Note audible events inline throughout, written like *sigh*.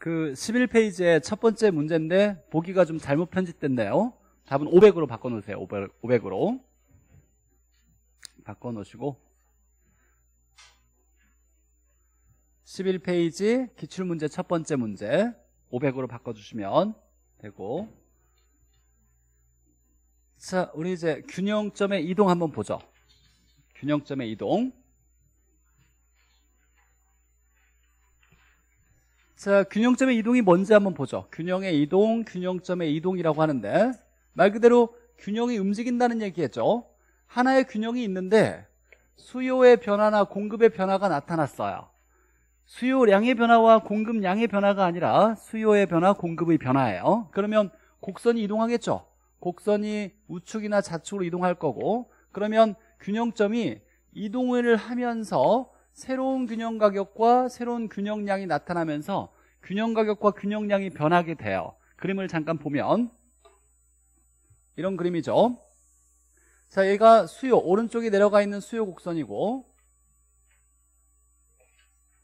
그 11페이지의 첫 번째 문제인데 보기가 좀 잘못 편집됐네요. 답은 500으로 바꿔놓으세요. 500, 500으로 바꿔놓으시고 11페이지 기출문제 첫 번째 문제 500으로 바꿔주시면 되고 자 우리 이제 균형점의 이동 한번 보죠 균형점의 이동 자, 균형점의 이동이 뭔지 한번 보죠. 균형의 이동, 균형점의 이동이라고 하는데 말 그대로 균형이 움직인다는 얘기겠죠. 하나의 균형이 있는데 수요의 변화나 공급의 변화가 나타났어요. 수요량의 변화와 공급량의 변화가 아니라 수요의 변화, 공급의 변화예요. 그러면 곡선이 이동하겠죠. 곡선이 우측이나 좌측으로 이동할 거고 그러면 균형점이 이동을 하면서 새로운 균형 가격과 새로운 균형량이 나타나면서 균형 가격과 균형량이 변하게 돼요. 그림을 잠깐 보면 이런 그림이죠. 자, 얘가 수요 오른쪽에 내려가 있는 수요 곡선이고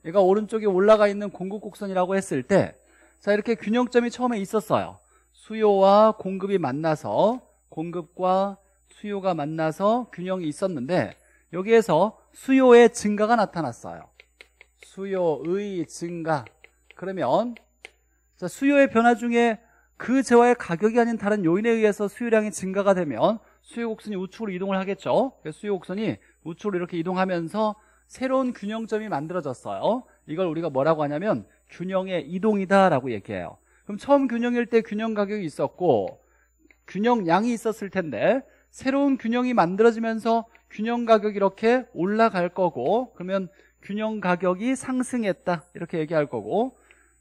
얘가 오른쪽에 올라가 있는 공급 곡선이라고 했을 때 자, 이렇게 균형점이 처음에 있었어요. 수요와 공급이 만나서 공급과 수요가 만나서 균형이 있었는데 여기에서 수요의 증가가 나타났어요. 수요의 증가. 그러면 자, 수요의 변화 중에 그 재화의 가격이 아닌 다른 요인에 의해서 수요량이 증가가 되면 수요 곡선이 우측으로 이동을 하겠죠. 수요 곡선이 우측으로 이렇게 이동하면서 새로운 균형점이 만들어졌어요. 이걸 우리가 뭐라고 하냐면 균형의 이동이다라고 얘기해요. 그럼 처음 균형일 때 균형 가격이 있었고 균형 양이 있었을 텐데 새로운 균형이 만들어지면서 균형 가격 이렇게 올라갈 거고 그러면 균형 가격이 상승했다 이렇게 얘기할 거고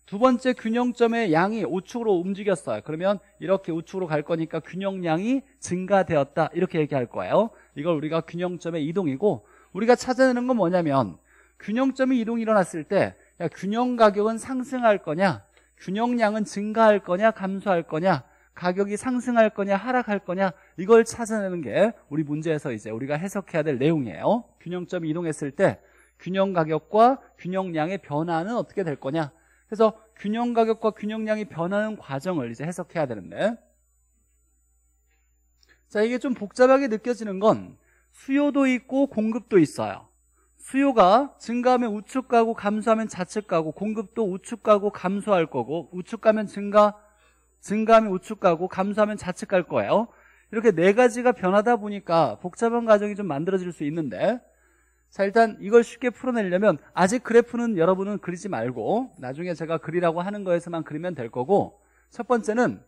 두 번째 균형점의 양이 우측으로 움직였어요 그러면 이렇게 우측으로 갈 거니까 균형량이 증가되었다 이렇게 얘기할 거예요 이걸 우리가 균형점의 이동이고 우리가 찾아내는 건 뭐냐면 균형점이 이동이 일어났을 때 야, 균형 가격은 상승할 거냐 균형량은 증가할 거냐 감소할 거냐 가격이 상승할 거냐 하락할 거냐 이걸 찾아내는 게 우리 문제에서 이제 우리가 해석해야 될 내용이에요 균형점이 이동했을 때 균형 가격과 균형량의 변화는 어떻게 될 거냐 그래서 균형 가격과 균형량이 변하는 과정을 이제 해석해야 되는데 자 이게 좀 복잡하게 느껴지는 건 수요도 있고 공급도 있어요 수요가 증가하면 우측 가고 감소하면 좌측 가고 공급도 우측 가고 감소할 거고 우측 가면 증가 증감이 우측 가고 감소하면 좌측 갈 거예요. 이렇게 네 가지가 변하다 보니까 복잡한 과정이 좀 만들어질 수 있는데 자 일단 이걸 쉽게 풀어내려면 아직 그래프는 여러분은 그리지 말고 나중에 제가 그리라고 하는 거에서만 그리면 될 거고 첫 번째는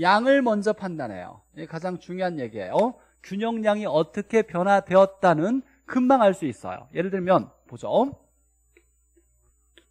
양을 먼저 판단해요 이게 가장 중요한 얘기예요 균형량이 어떻게 변화되었다는 금방 알 수 있어요 예를 들면 보죠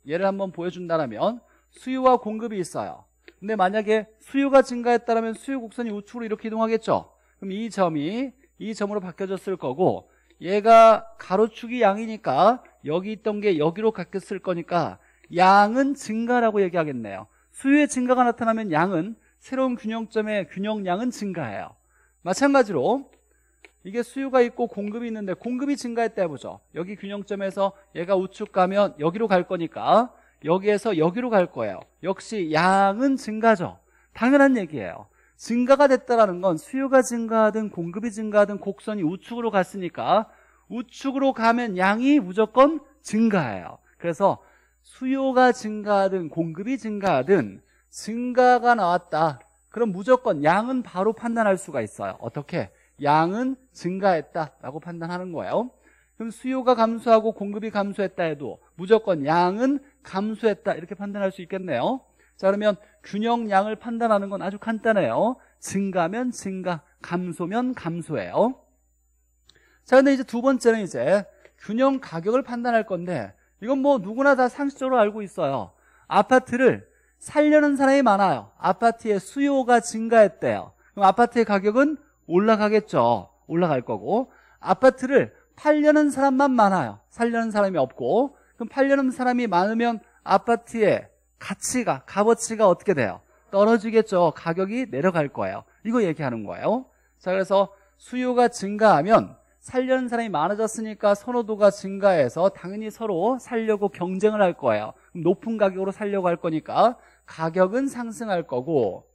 예를 한번 보여준다면 수요와 공급이 있어요 근데 만약에 수요가 증가했다면 수요 곡선이 우측으로 이렇게 이동하겠죠 그럼 이 점이 이 점으로 바뀌어졌을 거고 얘가 가로축이 양이니까 여기 있던 게 여기로 바뀌었을 거니까 양은 증가라고 얘기하겠네요 수요의 증가가 나타나면 양은 새로운 균형점의 균형량은 증가해요 마찬가지로 이게 수요가 있고 공급이 있는데 공급이 증가했다 해보죠 여기 균형점에서 얘가 우측 가면 여기로 갈 거니까 여기에서 여기로 갈 거예요. 역시 양은 증가죠. 당연한 얘기예요. 증가가 됐다라는 건 수요가 증가하든 공급이 증가하든 곡선이 우측으로 갔으니까 우측으로 가면 양이 무조건 증가해요. 그래서 수요가 증가하든 공급이 증가하든 증가가 나왔다. 그럼 무조건 양은 바로 판단할 수가 있어요. 어떻게? 양은 증가했다라고 판단하는 거예요. 그럼 수요가 감소하고 공급이 감소했다 해도 무조건 양은 감소했다 이렇게 판단할 수 있겠네요 자 그러면 균형량을 판단하는 건 아주 간단해요 증가면 증가 감소면 감소예요 자 근데 이제 두 번째는 이제 균형 가격을 판단할 건데 이건 뭐 누구나 다 상식적으로 알고 있어요 아파트를 살려는 사람이 많아요 아파트의 수요가 증가했대요 그럼 아파트의 가격은 올라가겠죠 올라갈 거고 아파트를 팔려는 사람만 많아요 살려는 사람이 없고 그럼 팔려는 사람이 많으면 아파트의 가치가 값어치가 어떻게 돼요? 떨어지겠죠. 가격이 내려갈 거예요. 이거 얘기하는 거예요. 자, 그래서 수요가 증가하면 살려는 사람이 많아졌으니까 선호도가 증가해서 당연히 서로 살려고 경쟁을 할 거예요. 높은 가격으로 살려고 할 거니까 가격은 상승할 거고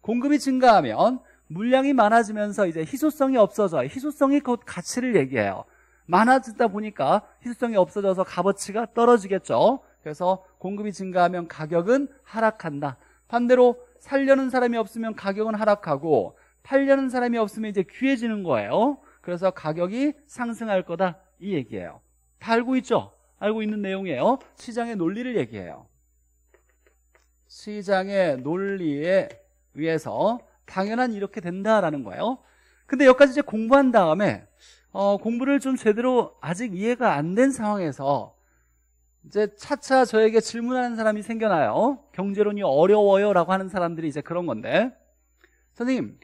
공급이 증가하면 물량이 많아지면서 이제 희소성이 없어져요. 희소성이 곧 가치를 얘기해요. 많아지다 보니까 희소성이 없어져서 값어치가 떨어지겠죠. 그래서 공급이 증가하면 가격은 하락한다. 반대로 살려는 사람이 없으면 가격은 하락하고 팔려는 사람이 없으면 이제 귀해지는 거예요. 그래서 가격이 상승할 거다 이 얘기예요. 다 알고 있죠? 알고 있는 내용이에요. 시장의 논리를 얘기해요. 시장의 논리에 의해서 당연한 이렇게 된다라는 거예요. 근데 여기까지 이제 공부한 다음에 어, 공부를 좀 제대로 아직 이해가 안 된 상황에서 이제 차차 저에게 질문하는 사람이 생겨나요. 어? 경제론이 어려워요 라고 하는 사람들이 이제 그런 건데 선생님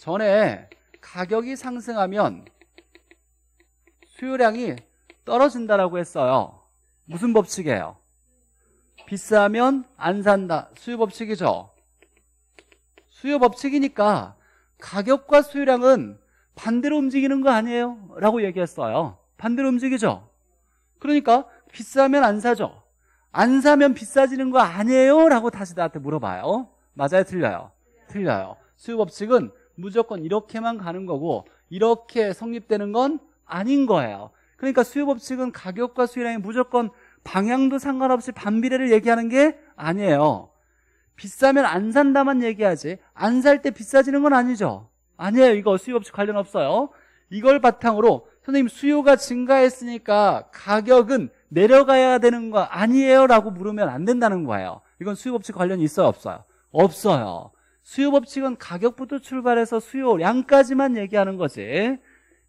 전에 가격이 상승하면 수요량이 떨어진다라고 했어요. 무슨 법칙이에요? 비싸면 안 산다. 수요 법칙이죠. 수요 법칙이니까 가격과 수요량은 반대로 움직이는 거 아니에요? 라고 얘기했어요. 반대로 움직이죠? 그러니까 비싸면 안 사죠. 안 사면 비싸지는 거 아니에요? 라고 다시 나한테 물어봐요. 맞아요? 틀려요? 틀려요. 수요 법칙은 무조건 이렇게만 가는 거고 이렇게 성립되는 건 아닌 거예요. 그러니까 수요 법칙은 가격과 수요량이 무조건 방향도 상관없이 반비례를 얘기하는 게 아니에요. 비싸면 안 산다만 얘기하지 안 살 때 비싸지는 건 아니죠. 아니에요. 이거 수요 법칙 관련 없어요. 이걸 바탕으로 선생님 수요가 증가했으니까 가격은 내려가야 되는 거 아니에요? 라고 물으면 안 된다는 거예요. 이건 수요 법칙 관련이 있어요? 없어요? 없어요. 수요 법칙은 가격부터 출발해서 수요량까지만 얘기하는 거지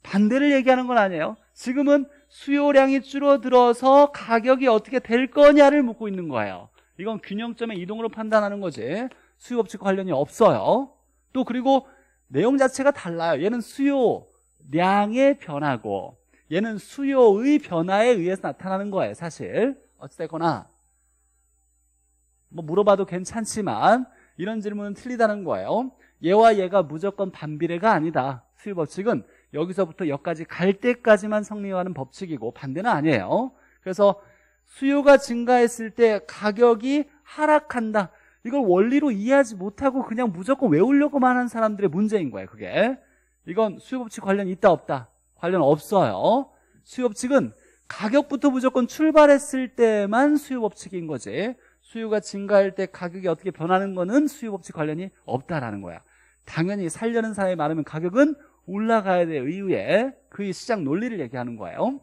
반대를 얘기하는 건 아니에요. 지금은 수요량이 줄어들어서 가격이 어떻게 될 거냐를 묻고 있는 거예요. 이건 균형점의 이동으로 판단하는 거지 수요 법칙 관련이 없어요. 또 그리고 내용 자체가 달라요. 얘는 수요량의 변화고 얘는 수요의 변화에 의해서 나타나는 거예요, 사실. 어찌됐거나 뭐 물어봐도 괜찮지만 이런 질문은 틀리다는 거예요. 얘와 얘가 무조건 반비례가 아니다. 수요 법칙은 여기서부터 여기까지 갈 때까지만 성립하는 법칙이고 반대는 아니에요. 그래서 수요가 증가했을 때 가격이 하락한다. 이걸 원리로 이해하지 못하고 그냥 무조건 외우려고만 하는 사람들의 문제인 거예요, 그게. 이건 수요법칙 관련 있다 없다? 관련 없어요. 수요법칙은 가격부터 무조건 출발했을 때만 수요법칙인 거지. 수요가 증가할 때 가격이 어떻게 변하는 거는 수요법칙 관련이 없다라는 거야. 당연히 살려는 사람이 많으면 가격은 올라가야 돼 이후에 그의 시장 논리를 얘기하는 거예요.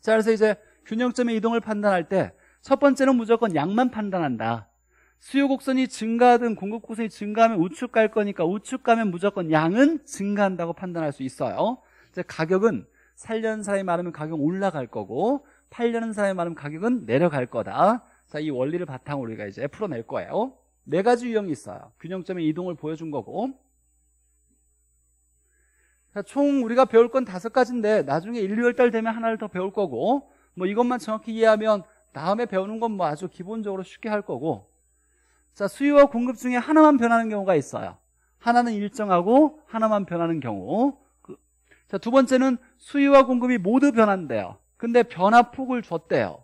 자, 그래서 이제 균형점의 이동을 판단할 때 첫 번째는 무조건 양만 판단한다. 수요 곡선이 증가하든 공급 곡선이 증가하면 우측 갈 거니까 우측 가면 무조건 양은 증가한다고 판단할 수 있어요. 이제 가격은 4년 사이 말하면 가격 올라갈 거고 8년 사이 말하면 가격은 내려갈 거다. 자, 이 원리를 바탕으로 우리가 이제 풀어낼 거예요. 네 가지 유형이 있어요. 균형점의 이동을 보여준 거고. 자, 총 우리가 배울 건 다섯 가지인데 나중에 1, 2월 달 되면 하나를 더 배울 거고 뭐 이것만 정확히 이해하면 다음에 배우는 건 뭐 아주 기본적으로 쉽게 할 거고 자, 수요와 공급 중에 하나만 변하는 경우가 있어요. 하나는 일정하고 하나만 변하는 경우. 그, 자, 두 번째는 수요와 공급이 모두 변한대요. 근데 변화폭을 줬대요.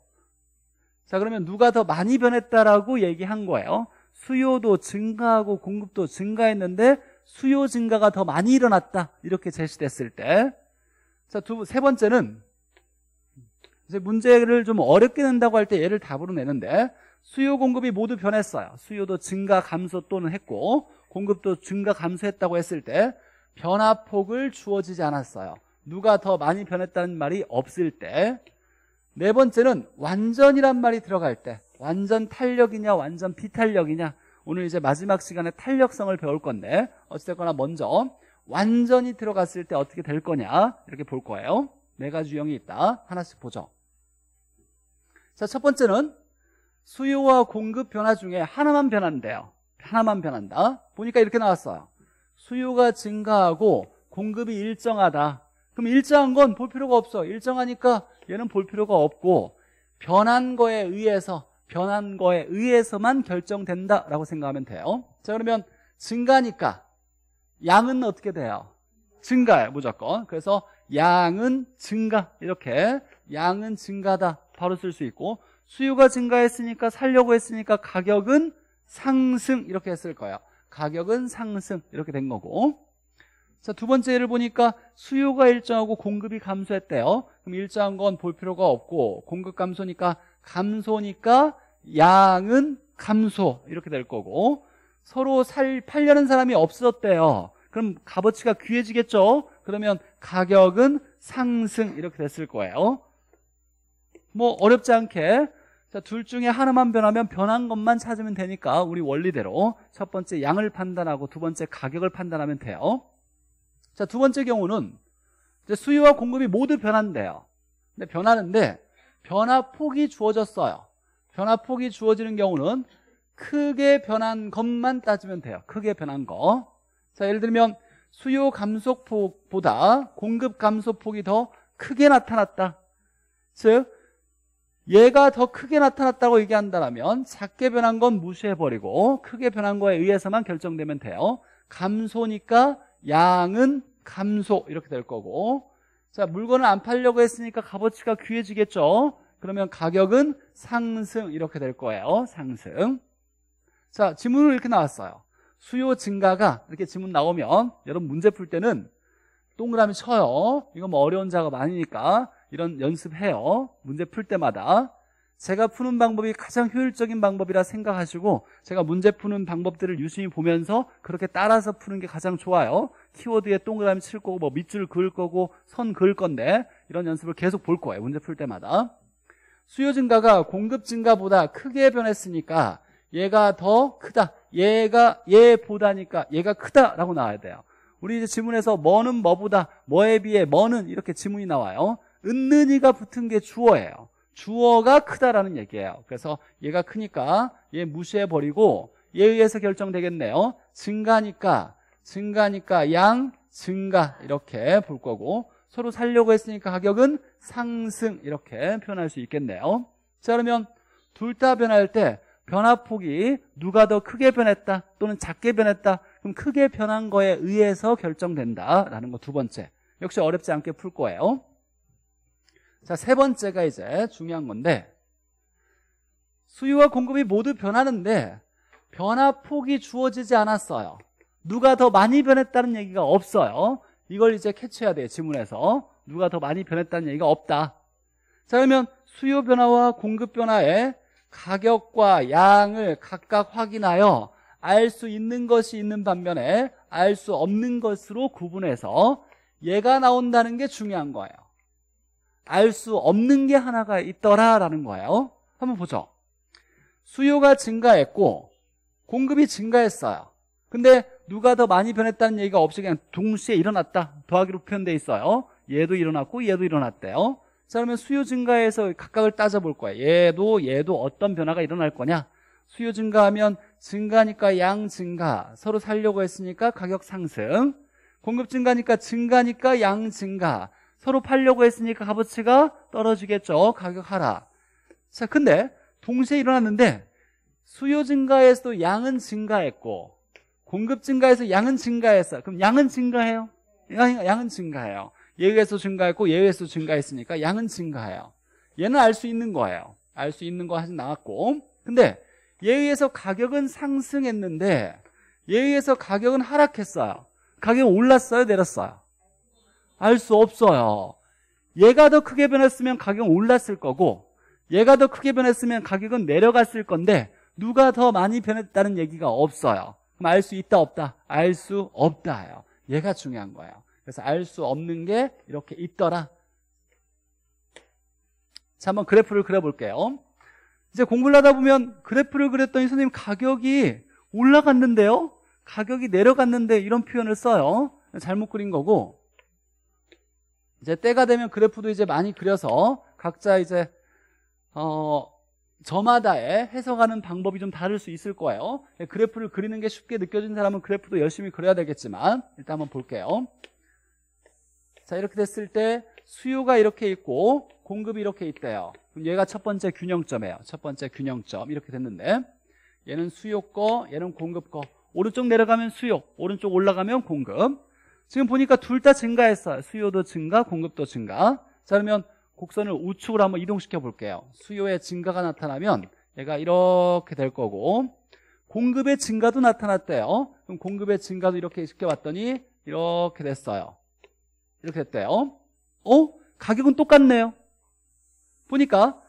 자, 그러면 누가 더 많이 변했다라고 얘기한 거예요. 수요도 증가하고 공급도 증가했는데 수요 증가가 더 많이 일어났다. 이렇게 제시됐을 때. 자, 두, 세 번째는 이제 문제를 좀 어렵게 낸다고 할 때 얘를 답으로 내는데 수요 공급이 모두 변했어요. 수요도 증가 감소 또는 했고 공급도 증가 감소했다고 했을 때 변화폭을 주어지지 않았어요. 누가 더 많이 변했다는 말이 없을 때 네 번째는 완전이란 말이 들어갈 때 완전 탄력이냐 완전 비탄력이냐 오늘 이제 마지막 시간에 탄력성을 배울 건데 어쨌거나 먼저 완전히 들어갔을 때 어떻게 될 거냐 이렇게 볼 거예요 네 가지 유형이 있다 하나씩 보죠 자 첫 번째는 수요와 공급 변화 중에 하나만 변한대요. 하나만 변한다. 보니까 이렇게 나왔어요. 수요가 증가하고 공급이 일정하다. 그럼 일정한 건 볼 필요가 없어. 일정하니까 얘는 볼 필요가 없고 변한 거에 의해서 변한 거에 의해서만 결정된다라고 생각하면 돼요. 자 그러면 증가니까 양은 어떻게 돼요? 증가요 무조건. 그래서 양은 증가 이렇게 양은 증가다 바로 쓸 수 있고 수요가 증가했으니까 살려고 했으니까 가격은 상승 이렇게 했을 거예요. 가격은 상승 이렇게 된 거고 자, 두 번째 예를 보니까 수요가 일정하고 공급이 감소했대요. 그럼 일정한 건 볼 필요가 없고 공급 감소니까 감소니까 양은 감소 이렇게 될 거고 서로 살 팔려는 사람이 없었대요. 그럼 값어치가 귀해지겠죠. 그러면 가격은 상승 이렇게 됐을 거예요. 뭐 어렵지 않게 자, 둘 중에 하나만 변하면 변한 것만 찾으면 되니까 우리 원리대로 첫 번째 양을 판단하고 두 번째 가격을 판단하면 돼요. 자, 두 번째 경우는 수요와 공급이 모두 변한대요. 근데 변하는데 변화 폭이 주어졌어요. 변화 폭이 주어지는 경우는 크게 변한 것만 따지면 돼요. 크게 변한 거. 자, 예를 들면 수요 감소폭보다 공급 감소폭이 더 크게 나타났다. 즉 얘가 더 크게 나타났다고 얘기한다면 작게 변한 건 무시해버리고 크게 변한 거에 의해서만 결정되면 돼요 감소니까 양은 감소 이렇게 될 거고 자 물건을 안 팔려고 했으니까 값어치가 귀해지겠죠 그러면 가격은 상승 이렇게 될 거예요 상승 자 지문은 이렇게 나왔어요 수요 증가가 이렇게 지문 나오면 여러분 문제 풀 때는 동그라미 쳐요 이건 뭐 어려운 작업 아니니까 이런 연습해요. 문제 풀 때마다. 제가 푸는 방법이 가장 효율적인 방법이라 생각하시고 제가 문제 푸는 방법들을 유심히 보면서 그렇게 따라서 푸는 게 가장 좋아요. 키워드에 동그라미 칠 거고 뭐 밑줄 그을 거고 선 그을 건데 이런 연습을 계속 볼 거예요. 문제 풀 때마다. 수요 증가가 공급 증가보다 크게 변했으니까 얘가 더 크다. 얘가 얘보다니까 얘가 크다라고 나와야 돼요. 우리 이제 지문에서 뭐는 뭐보다 뭐에 비해 뭐는 이렇게 지문이 나와요. 은는이가 붙은 게 주어예요. 주어가 크다라는 얘기예요. 그래서 얘가 크니까 얘 무시해버리고 얘에 의해서 결정되겠네요. 증가니까 증가니까 양 증가 이렇게 볼 거고 서로 살려고 했으니까 가격은 상승 이렇게 표현할 수 있겠네요. 자 그러면 둘 다 변할 때 변화폭이 누가 더 크게 변했다 또는 작게 변했다 그럼 크게 변한 거에 의해서 결정된다라는 거 두 번째 역시 어렵지 않게 풀 거예요. 자, 세 번째가 이제 중요한 건데 수요와 공급이 모두 변하는데 변화폭이 주어지지 않았어요. 누가 더 많이 변했다는 얘기가 없어요. 이걸 이제 캐치해야 돼요. 지문에서. 누가 더 많이 변했다는 얘기가 없다. 자, 그러면 수요 변화와 공급 변화의 가격과 양을 각각 확인하여 알 수 있는 것이 있는 반면에 알 수 없는 것으로 구분해서 얘가 나온다는 게 중요한 거예요. 알수 없는 게 하나가 있더라라는 거예요. 한번 보죠. 수요가 증가했고 공급이 증가했어요. 근데 누가 더 많이 변했다는 얘기가 없이 그냥 동시에 일어났다. 더하기로 표현돼 있어요. 얘도 일어났고 얘도 일어났대요. 자 그러면 수요 증가에서 각각을 따져볼 거예요. 얘도 얘도 어떤 변화가 일어날 거냐. 수요 증가하면 증가니까 양 증가 서로 살려고 했으니까 가격 상승 공급 증가니까 증가니까 양 증가 서로 팔려고 했으니까 값어치가 떨어지겠죠. 가격 하라 자, 근데 동시에 일어났는데 수요 증가에서도 양은 증가했고 공급 증가에서 양은 증가했어. 그럼 양은 증가해요? 양은 증가해요. 예외에서 증가했고 예외에서 증가했으니까 양은 증가해요. 얘는 알 수 있는 거예요. 알 수 있는 거 아직 나왔고. 근데 예외에서 가격은 상승했는데 예외에서 가격은 하락했어요. 가격은 올랐어요? 내렸어요? 알수 없어요. 얘가 더 크게 변했으면 가격은 올랐을 거고 얘가 더 크게 변했으면 가격은 내려갔을 건데 누가 더 많이 변했다는 얘기가 없어요. 그럼 알 수 있다 없다? 알 수 없다요. 얘가 중요한 거예요. 그래서 알 수 없는 게 이렇게 있더라. 자, 한번 그래프를 그려볼게요. 이제 공부를 하다 보면 그래프를 그렸더니 선생님 가격이 올라갔는데요? 가격이 내려갔는데 이런 표현을 써요. 잘못 그린 거고 이제 때가 되면 그래프도 이제 많이 그려서 각자 이제 어 저마다의 해석하는 방법이 좀 다를 수 있을 거예요 예, 그래프를 그리는 게 쉽게 느껴진 사람은 그래프도 열심히 그려야 되겠지만 일단 한번 볼게요 자 이렇게 됐을 때 수요가 이렇게 있고 공급이 이렇게 있대요 그럼 얘가 첫 번째 균형점이에요 첫 번째 균형점 이렇게 됐는데 얘는 수요 거 얘는 공급 거 오른쪽 내려가면 수요 오른쪽 올라가면 공급 지금 보니까 둘 다 증가했어요. 수요도 증가, 공급도 증가. 자, 그러면 곡선을 우측으로 한번 이동시켜 볼게요. 수요의 증가가 나타나면 얘가 이렇게 될 거고 공급의 증가도 나타났대요. 그럼 공급의 증가도 이렇게 시켜봤더니 이렇게 됐어요. 이렇게 됐대요. 어? 가격은 똑같네요. 보니까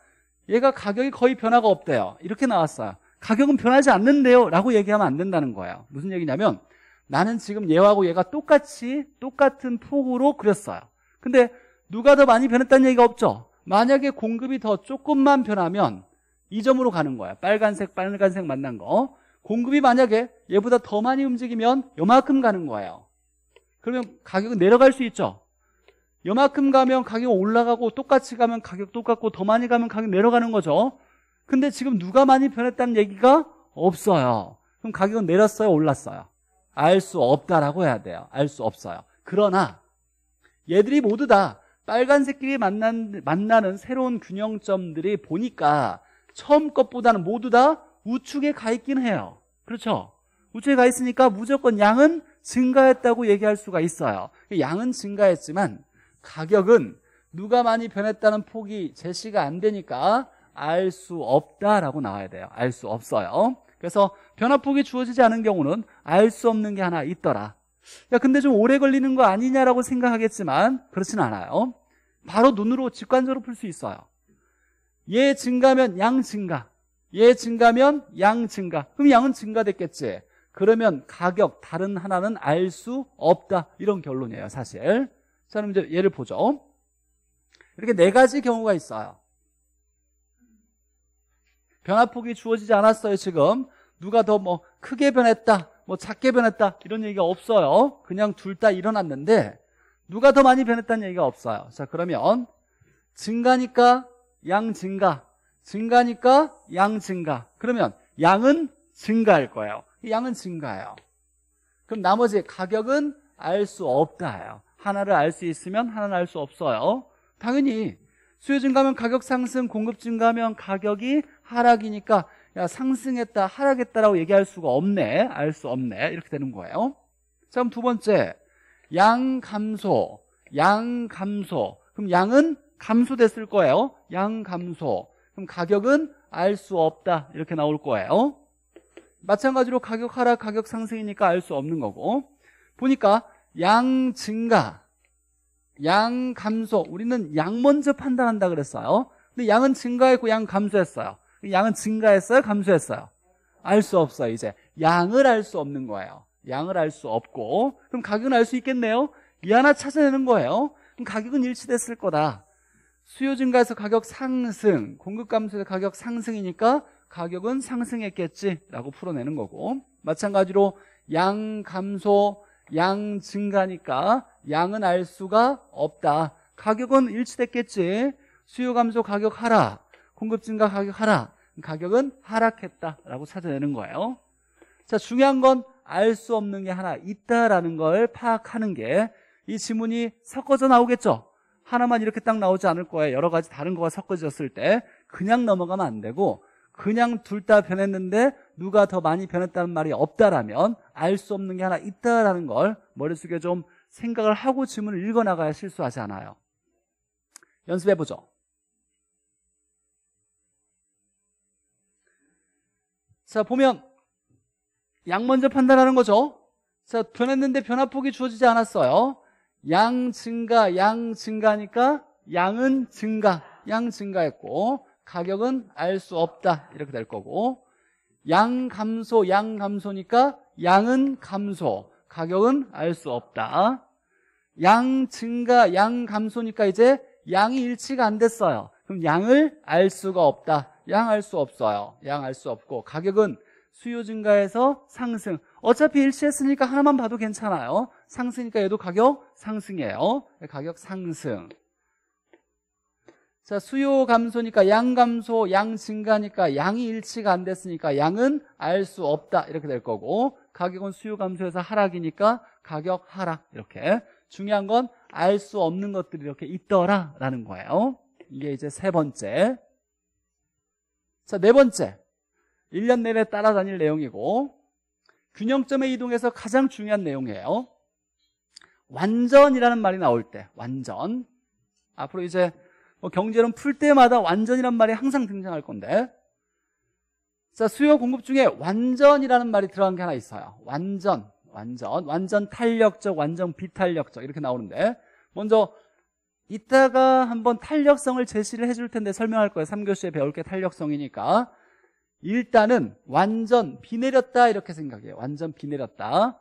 얘가 가격이 거의 변화가 없대요. 이렇게 나왔어요. 가격은 변하지 않는데요. 라고 얘기하면 안 된다는 거예요. 무슨 얘기냐면 나는 지금 얘하고 얘가 똑같이 똑같은 폭으로 그렸어요. 근데 누가 더 많이 변했다는 얘기가 없죠. 만약에 공급이 더 조금만 변하면 이 점으로 가는 거야. 빨간색 빨간색 만난 거. 공급이 만약에 얘보다 더 많이 움직이면 요만큼 가는 거예요. 그러면 가격은 내려갈 수 있죠. 요만큼 가면 가격 올라가고 똑같이 가면 가격 똑같고 더 많이 가면 가격 내려가는 거죠. 근데 지금 누가 많이 변했다는 얘기가 없어요. 그럼 가격은 내렸어요? 올랐어요? 알수 없다라고 해야 돼요. 알 수 없어요. 그러나 얘들이 모두 다 빨간색끼리 만난, 만나는 새로운 균형점들이 보니까 처음 것보다는 모두 다 우측에 가 있긴 해요. 그렇죠? 우측에 가 있으니까 무조건 양은 증가했다고 얘기할 수가 있어요. 양은 증가했지만 가격은 누가 많이 변했다는 폭이 제시가 안 되니까 알 수 없다라고 나와야 돼요. 알 수 없어요. 그래서 변화폭이 주어지지 않은 경우는 알 수 없는 게 하나 있더라. 야, 근데 좀 오래 걸리는 거 아니냐라고 생각하겠지만 그렇진 않아요. 바로 눈으로 직관적으로 풀 수 있어요. 얘 증가면 양 증가. 얘 증가면 양 증가. 그럼 양은 증가됐겠지. 그러면 가격 다른 하나는 알 수 없다. 이런 결론이에요, 사실. 자, 그럼 이제 얘를 보죠. 이렇게 네 가지 경우가 있어요. 변화폭이 주어지지 않았어요, 지금. 누가 더 뭐 크게 변했다, 뭐 작게 변했다 이런 얘기가 없어요. 그냥 둘 다 일어났는데 누가 더 많이 변했다는 얘기가 없어요. 자 그러면 증가니까 양 증가, 증가니까 양 증가. 그러면 양은 증가할 거예요. 양은 증가예요. 그럼 나머지 가격은 알 수 없다예요. 하나를 알 수 있으면 하나는 알 수 없어요. 당연히 수요 증가면 가격 상승, 공급 증가면 가격이 하락이니까 야, 상승했다, 하락했다라고 얘기할 수가 없네. 알 수 없네. 이렇게 되는 거예요. 자, 그럼 두 번째. 양 감소. 양 감소. 그럼 양은 감소됐을 거예요. 양 감소. 그럼 가격은 알 수 없다. 이렇게 나올 거예요. 마찬가지로 가격 하락, 가격 상승이니까 알 수 없는 거고. 보니까 양 증가, 양 감소. 우리는 양 먼저 판단한다 그랬어요. 근데 양은 증가했고 양 감소했어요. 그 양은 증가했어요? 감소했어요? 알 수 없어요, 이제. 양을 알 수 없는 거예요. 양을 알 수 없고. 그럼 가격은 알 수 있겠네요? 이 하나 찾아내는 거예요. 그럼 가격은 일치됐을 거다. 수요 증가에서 가격 상승, 공급 감소에서 가격 상승이니까 가격은 상승했겠지라고 풀어내는 거고. 마찬가지로 양 감소, 양 증가니까 양은 알 수가 없다. 가격은 일치됐겠지. 수요 감소, 가격 하락. 공급 증가 가격 하락 가격은 하락했다라고 찾아내는 거예요 자 중요한 건 알 수 없는 게 하나 있다라는 걸 파악하는 게 이 지문이 섞어져 나오겠죠 하나만 이렇게 딱 나오지 않을 거예요 여러 가지 다른 거가 섞어졌을 때 그냥 넘어가면 안 되고 그냥 둘 다 변했는데 누가 더 많이 변했다는 말이 없다라면 알 수 없는 게 하나 있다라는 걸 머릿속에 좀 생각을 하고 지문을 읽어나가야 실수하지 않아요 연습해보죠 자 보면 양 먼저 판단하는 거죠 자 변했는데 변화폭이 주어지지 않았어요 양 증가 양 증가니까 양은 증가 양 증가했고 가격은 알 수 없다 이렇게 될 거고 양 감소 양 감소니까 양은 감소 가격은 알 수 없다 양 증가 양 감소니까 이제 양이 일치가 안 됐어요 그럼 양을 알 수가 없다 양할 수 없어요. 양할 수 없고 가격은 수요 증가에서 상승. 어차피 일치했으니까 하나만 봐도 괜찮아요. 상승이니까 얘도 가격 상승이에요. 가격 상승. 자, 수요 감소니까 양 감소, 양 증가니까 양이 일치가 안 됐으니까 양은 알 수 없다. 이렇게 될 거고 가격은 수요 감소에서 하락이니까 가격 하락. 이렇게. 중요한 건 알 수 없는 것들이 이렇게 있더라라는 거예요. 이게 이제 세 번째 자, 네 번째. 1년 내내 따라다닐 내용이고 균형점의 이동에서 가장 중요한 내용이에요. 완전이라는 말이 나올 때 완전 앞으로 이제 뭐 경제론 풀 때마다 완전이란 말이 항상 등장할 건데 자 수요 공급 중에 완전이라는 말이 들어간 게 하나 있어요 완전 완전 완전 탄력적 완전 비탄력적 이렇게 나오는데 먼저 이따가 한번 탄력성을 제시를 해줄 텐데 설명할 거예요 3교시에 배울 게 탄력성이니까 일단은 완전 비 내렸다 이렇게 생각해요 완전 비 내렸다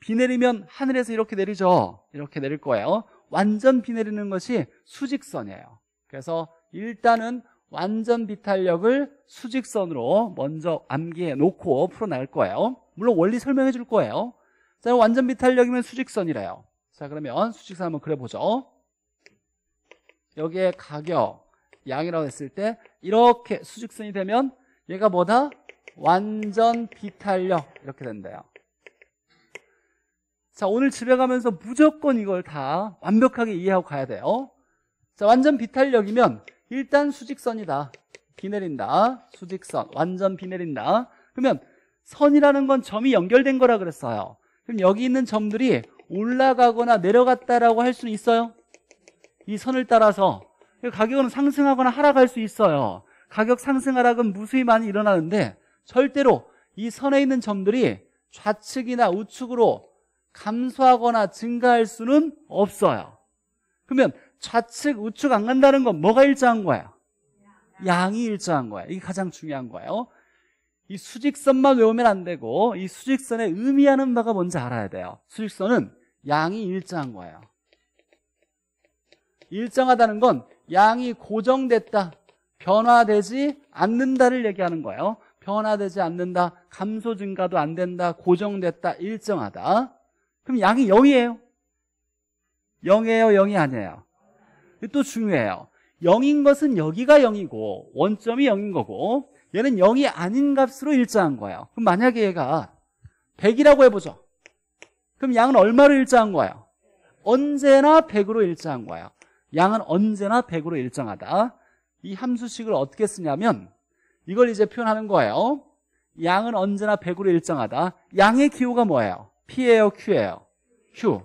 비 내리면 하늘에서 이렇게 내리죠 이렇게 내릴 거예요 완전 비 내리는 것이 수직선이에요 그래서 일단은 완전 비탄력을 수직선으로 먼저 암기해 놓고 풀어낼 거예요 물론 원리 설명해 줄 거예요 자 완전 비탄력이면 수직선이래요 자 그러면 수직선 한번 그려보죠 여기에 가격 양이라고 했을 때 이렇게 수직선이 되면 얘가 뭐다? 완전 비탄력 이렇게 된대요 자 오늘 집에 가면서 무조건 이걸 다 완벽하게 이해하고 가야 돼요 자 완전 비탄력이면 일단 수직선이다 비 내린다 수직선 완전 비 내린다 그러면 선이라는 건 점이 연결된 거라 그랬어요 그럼 여기 있는 점들이 올라가거나 내려갔다라고 할 수는 있어요? 이 선을 따라서 가격은 상승하거나 하락할 수 있어요. 가격 상승 하락은 무수히 많이 일어나는데 절대로 이 선에 있는 점들이 좌측이나 우측으로 감소하거나 증가할 수는 없어요. 그러면 좌측, 우측 안 간다는 건 뭐가 일정한 거야? 양이 일정한 거야. 이게 가장 중요한 거예요. 이 수직선만 외우면 안 되고 이 수직선의 의미하는 바가 뭔지 알아야 돼요. 수직선은 양이 일정한 거예요. 일정하다는 건 양이 고정됐다. 변화되지 않는다를 얘기하는 거예요. 변화되지 않는다. 감소 증가도 안 된다. 고정됐다. 일정하다. 그럼 양이 0이에요. 0이에요. 0이 아니에요. 또 중요해요. 0인 것은 여기가 0이고 원점이 0인 거고 얘는 0이 아닌 값으로 일정한 거예요. 그럼 만약에 얘가 100이라고 해보죠. 그럼 양은 얼마로 일정한 거예요? 언제나 100으로 일정한 거예요. 양은 언제나 100으로 일정하다. 이 함수식을 어떻게 쓰냐면 이걸 이제 표현하는 거예요. 양은 언제나 100으로 일정하다. 양의 기호가 뭐예요? P예요, Q예요? Q.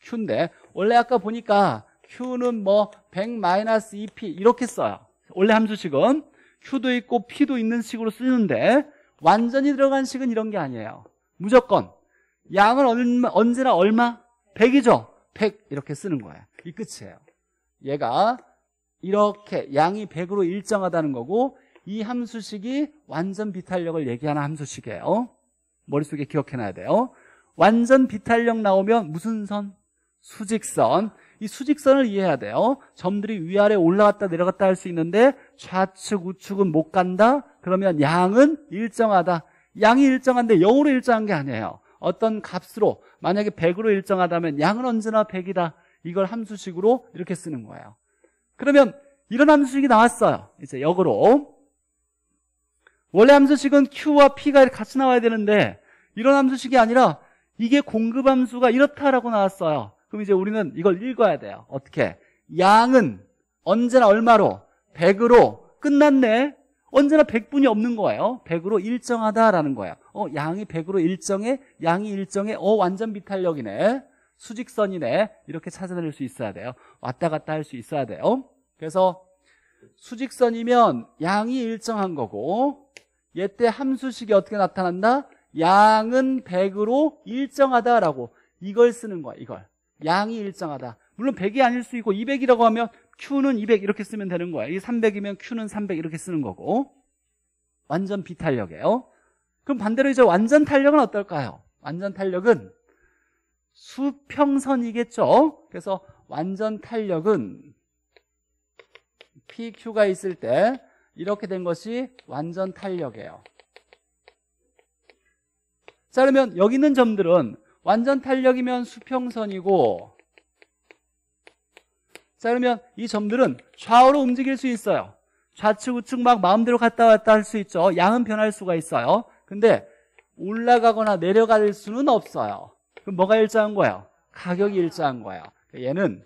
Q인데 원래 아까 보니까 Q는 뭐 100-2P 이렇게 써요. 원래 함수식은 Q도 있고 P도 있는 식으로 쓰는데 완전히 들어간 식은 이런 게 아니에요. 무조건 양은 언제나 얼마? 100이죠. 100 이렇게 쓰는 거예요. 이 끝이에요. 얘가 이렇게 양이 100으로 일정하다는 거고 이 함수식이 완전 비탄력을 얘기하는 함수식이에요 머릿속에 기억해놔야 돼요 완전 비탄력 나오면 무슨 선? 수직선 이 수직선을 이해해야 돼요 점들이 위아래 올라갔다 내려갔다 할 수 있는데 좌측 우측은 못 간다 그러면 양은 일정하다 양이 일정한데 0으로 일정한 게 아니에요 어떤 값으로 만약에 100으로 일정하다면 양은 언제나 100이다 이걸 함수식으로 이렇게 쓰는 거예요. 그러면 이런 함수식이 나왔어요. 이제 역으로. 원래 함수식은 Q와 P가 같이 나와야 되는데 이런 함수식이 아니라 이게 공급함수가 이렇다라고 나왔어요. 그럼 이제 우리는 이걸 읽어야 돼요. 어떻게? 양은 언제나 얼마로? 100으로 끝났네. 언제나 100분이 없는 거예요. 100으로 일정하다라는 거예요. 어, 양이 100으로 일정해? 양이 일정해? 어, 완전 비탄력이네. 수직선이네 이렇게 찾아낼 수 있어야 돼요 왔다 갔다 할 수 있어야 돼요 그래서 수직선이면 양이 일정한 거고 얘때 함수식이 어떻게 나타난다? 양은 100으로 일정하다라고 이걸 쓰는 거야 이걸 양이 일정하다 물론 100이 아닐 수 있고 200이라고 하면 Q는 200 이렇게 쓰면 되는 거야 이 300이면 Q는 300 이렇게 쓰는 거고 완전 비탄력이에요 그럼 반대로 이제 완전 탄력은 어떨까요? 완전 탄력은 수평선이겠죠. 그래서 완전 탄력은 PQ가 있을 때 이렇게 된 것이 완전 탄력이에요. 자 그러면 여기 있는 점들은 완전 탄력이면 수평선이고 자 그러면 이 점들은 좌우로 움직일 수 있어요. 좌측 우측 막 마음대로 갔다 왔다 할 수 있죠. 양은 변할 수가 있어요. 근데 올라가거나 내려갈 수는 없어요. 그럼 뭐가 일자한 거예요? 가격이 일자한 거예요. 그러니까 얘는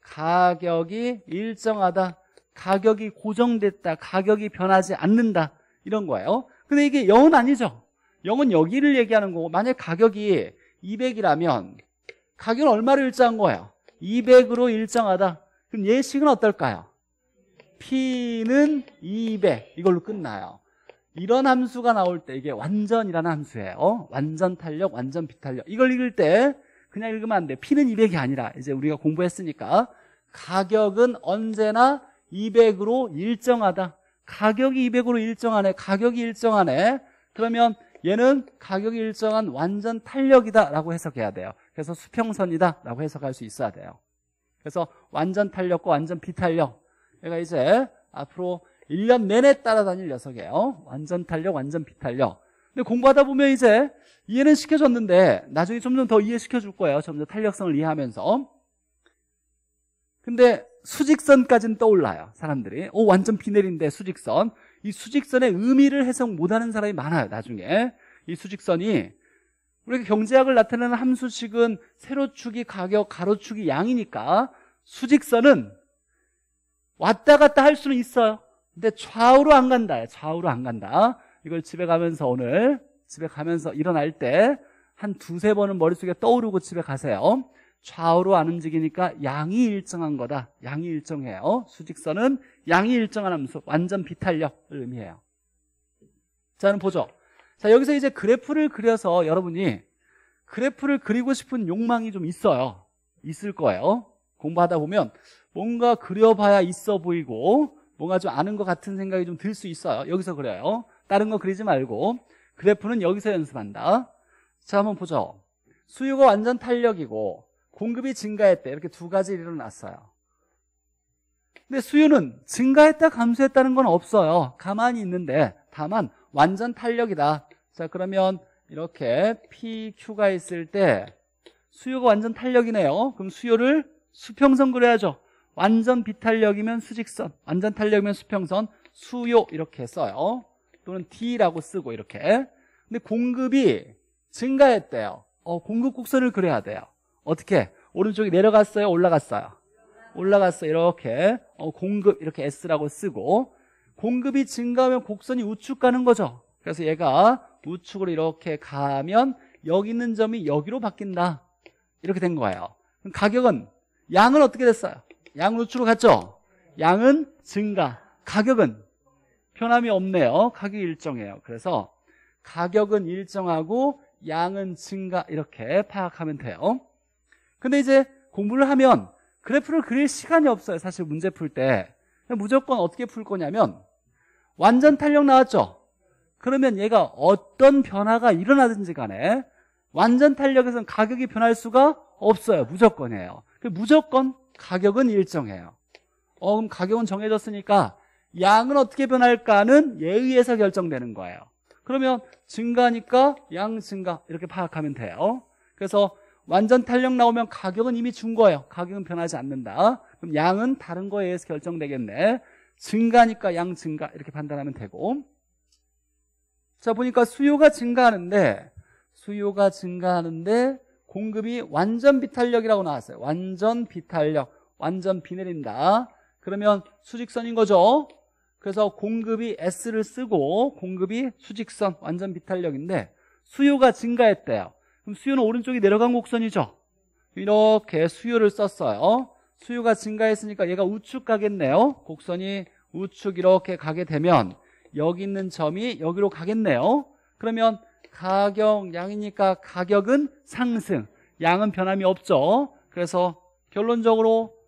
가격이 일정하다. 가격이 고정됐다. 가격이 변하지 않는다. 이런 거예요. 근데 이게 0은 아니죠. 0은 여기를 얘기하는 거고 만약 가격이 200이라면 가격은 얼마로 일정한 거예요? 200으로 일정하다. 그럼 예식은 어떨까요? P는 200 이걸로 끝나요. 이런 함수가 나올 때 이게 완전이라는 함수예요. 어? 완전 탄력, 완전 비탄력. 이걸 읽을 때 그냥 읽으면 안 돼. P는 200이 아니라 이제 우리가 공부했으니까 가격은 언제나 200으로 일정하다. 가격이 200으로 일정하네. 가격이 일정하네. 그러면 얘는 가격이 일정한 완전 탄력이다라고 해석해야 돼요. 그래서 수평선이다라고 해석할 수 있어야 돼요. 그래서 완전 탄력과 완전 비탄력. 얘가 이제 앞으로 1년 내내 따라다닐 녀석이에요. 완전 탄력, 완전 비탄력. 근데 공부하다 보면 이제 이해는 시켜줬는데 나중에 점점 더 이해시켜줄 거예요. 점점 탄력성을 이해하면서. 근데 수직선까지는 떠올라요. 사람들이. 오, 완전 비 내린데 수직선. 이 수직선의 의미를 해석 못하는 사람이 많아요. 나중에. 이 수직선이 우리가 경제학을 나타내는 함수식은 세로축이 가격, 가로축이 양이니까 수직선은 왔다 갔다 할 수는 있어요. 근데 좌우로 안 간다. 좌우로 안 간다. 이걸 집에 가면서 오늘 집에 가면서 일어날 때 한 두세 번은 머릿속에 떠오르고 집에 가세요. 좌우로 안 움직이니까 양이 일정한 거다. 양이 일정해요. 수직선은 양이 일정한 함수, 완전 비탄력을 의미해요. 자, 그럼 보죠. 자, 여기서 이제 그래프를 그려서 여러분이 그래프를 그리고 싶은 욕망이 좀 있어요. 있을 거예요. 공부하다 보면 뭔가 그려봐야 있어 보이고 뭔가 좀 아는 것 같은 생각이 좀 들 수 있어요 여기서 그래요 다른 거 그리지 말고 그래프는 여기서 연습한다 자 한번 보죠 수요가 완전 탄력이고 공급이 증가했대 이렇게 두 가지 일어났어요 근데 수요는 증가했다 감소했다는 건 없어요 가만히 있는데 다만 완전 탄력이다 자 그러면 이렇게 PQ가 있을 때 수요가 완전 탄력이네요 그럼 수요를 수평선 그려야죠 완전 비탄력이면 수직선, 완전 탄력이면 수평선, 수요 이렇게 써요. 또는 D라고 쓰고 이렇게. 근데 공급이 증가했대요. 어, 공급 곡선을 그려야 돼요. 어떻게? 오른쪽이 내려갔어요? 올라갔어요? 올라갔어 요 이렇게 어, 공급 이렇게 S라고 쓰고 공급이 증가하면 곡선이 우측 가는 거죠 그래서 얘가 우측으로 이렇게 가면 여기 있는 점이 여기로 바뀐다 이렇게 된 거예요 가격은 양은 어떻게 됐어요? 양으로 추로 갔죠? 양은 증가, 가격은 변함이 없네요. 가격이 일정해요. 그래서 가격은 일정하고 양은 증가 이렇게 파악하면 돼요. 근데 이제 공부를 하면 그래프를 그릴 시간이 없어요. 사실 문제 풀 때 무조건 어떻게 풀 거냐면 완전 탄력 나왔죠? 그러면 얘가 어떤 변화가 일어나든지 간에 완전 탄력에서는 가격이 변할 수가 없어요. 무조건이에요. 그 무조건 가격은 일정해요. 어, 그럼 가격은 정해졌으니까 양은 어떻게 변할까는 예의에서 결정되는 거예요. 그러면 증가니까 양 증가 이렇게 파악하면 돼요. 그래서 완전 탄력 나오면 가격은 이미 준 거예요. 가격은 변하지 않는다. 그럼 양은 다른 거에 의해서 결정되겠네. 증가니까 양 증가 이렇게 판단하면 되고 자 보니까 수요가 증가하는데 수요가 증가하는데 공급이 완전 비탄력이라고 나왔어요. 완전 비탄력, 완전 비 내린다. 그러면 수직선인 거죠. 그래서 공급이 S를 쓰고 공급이 수직선, 완전 비탄력인데 수요가 증가했대요. 그럼 수요는 오른쪽이 내려간 곡선이죠. 이렇게 수요를 썼어요. 수요가 증가했으니까 얘가 우측 가겠네요. 곡선이 우측 이렇게 가게 되면 여기 있는 점이 여기로 가겠네요. 그러면 가격양이니까 가격은 상승, 양은 변함이 없죠. 그래서 결론적으로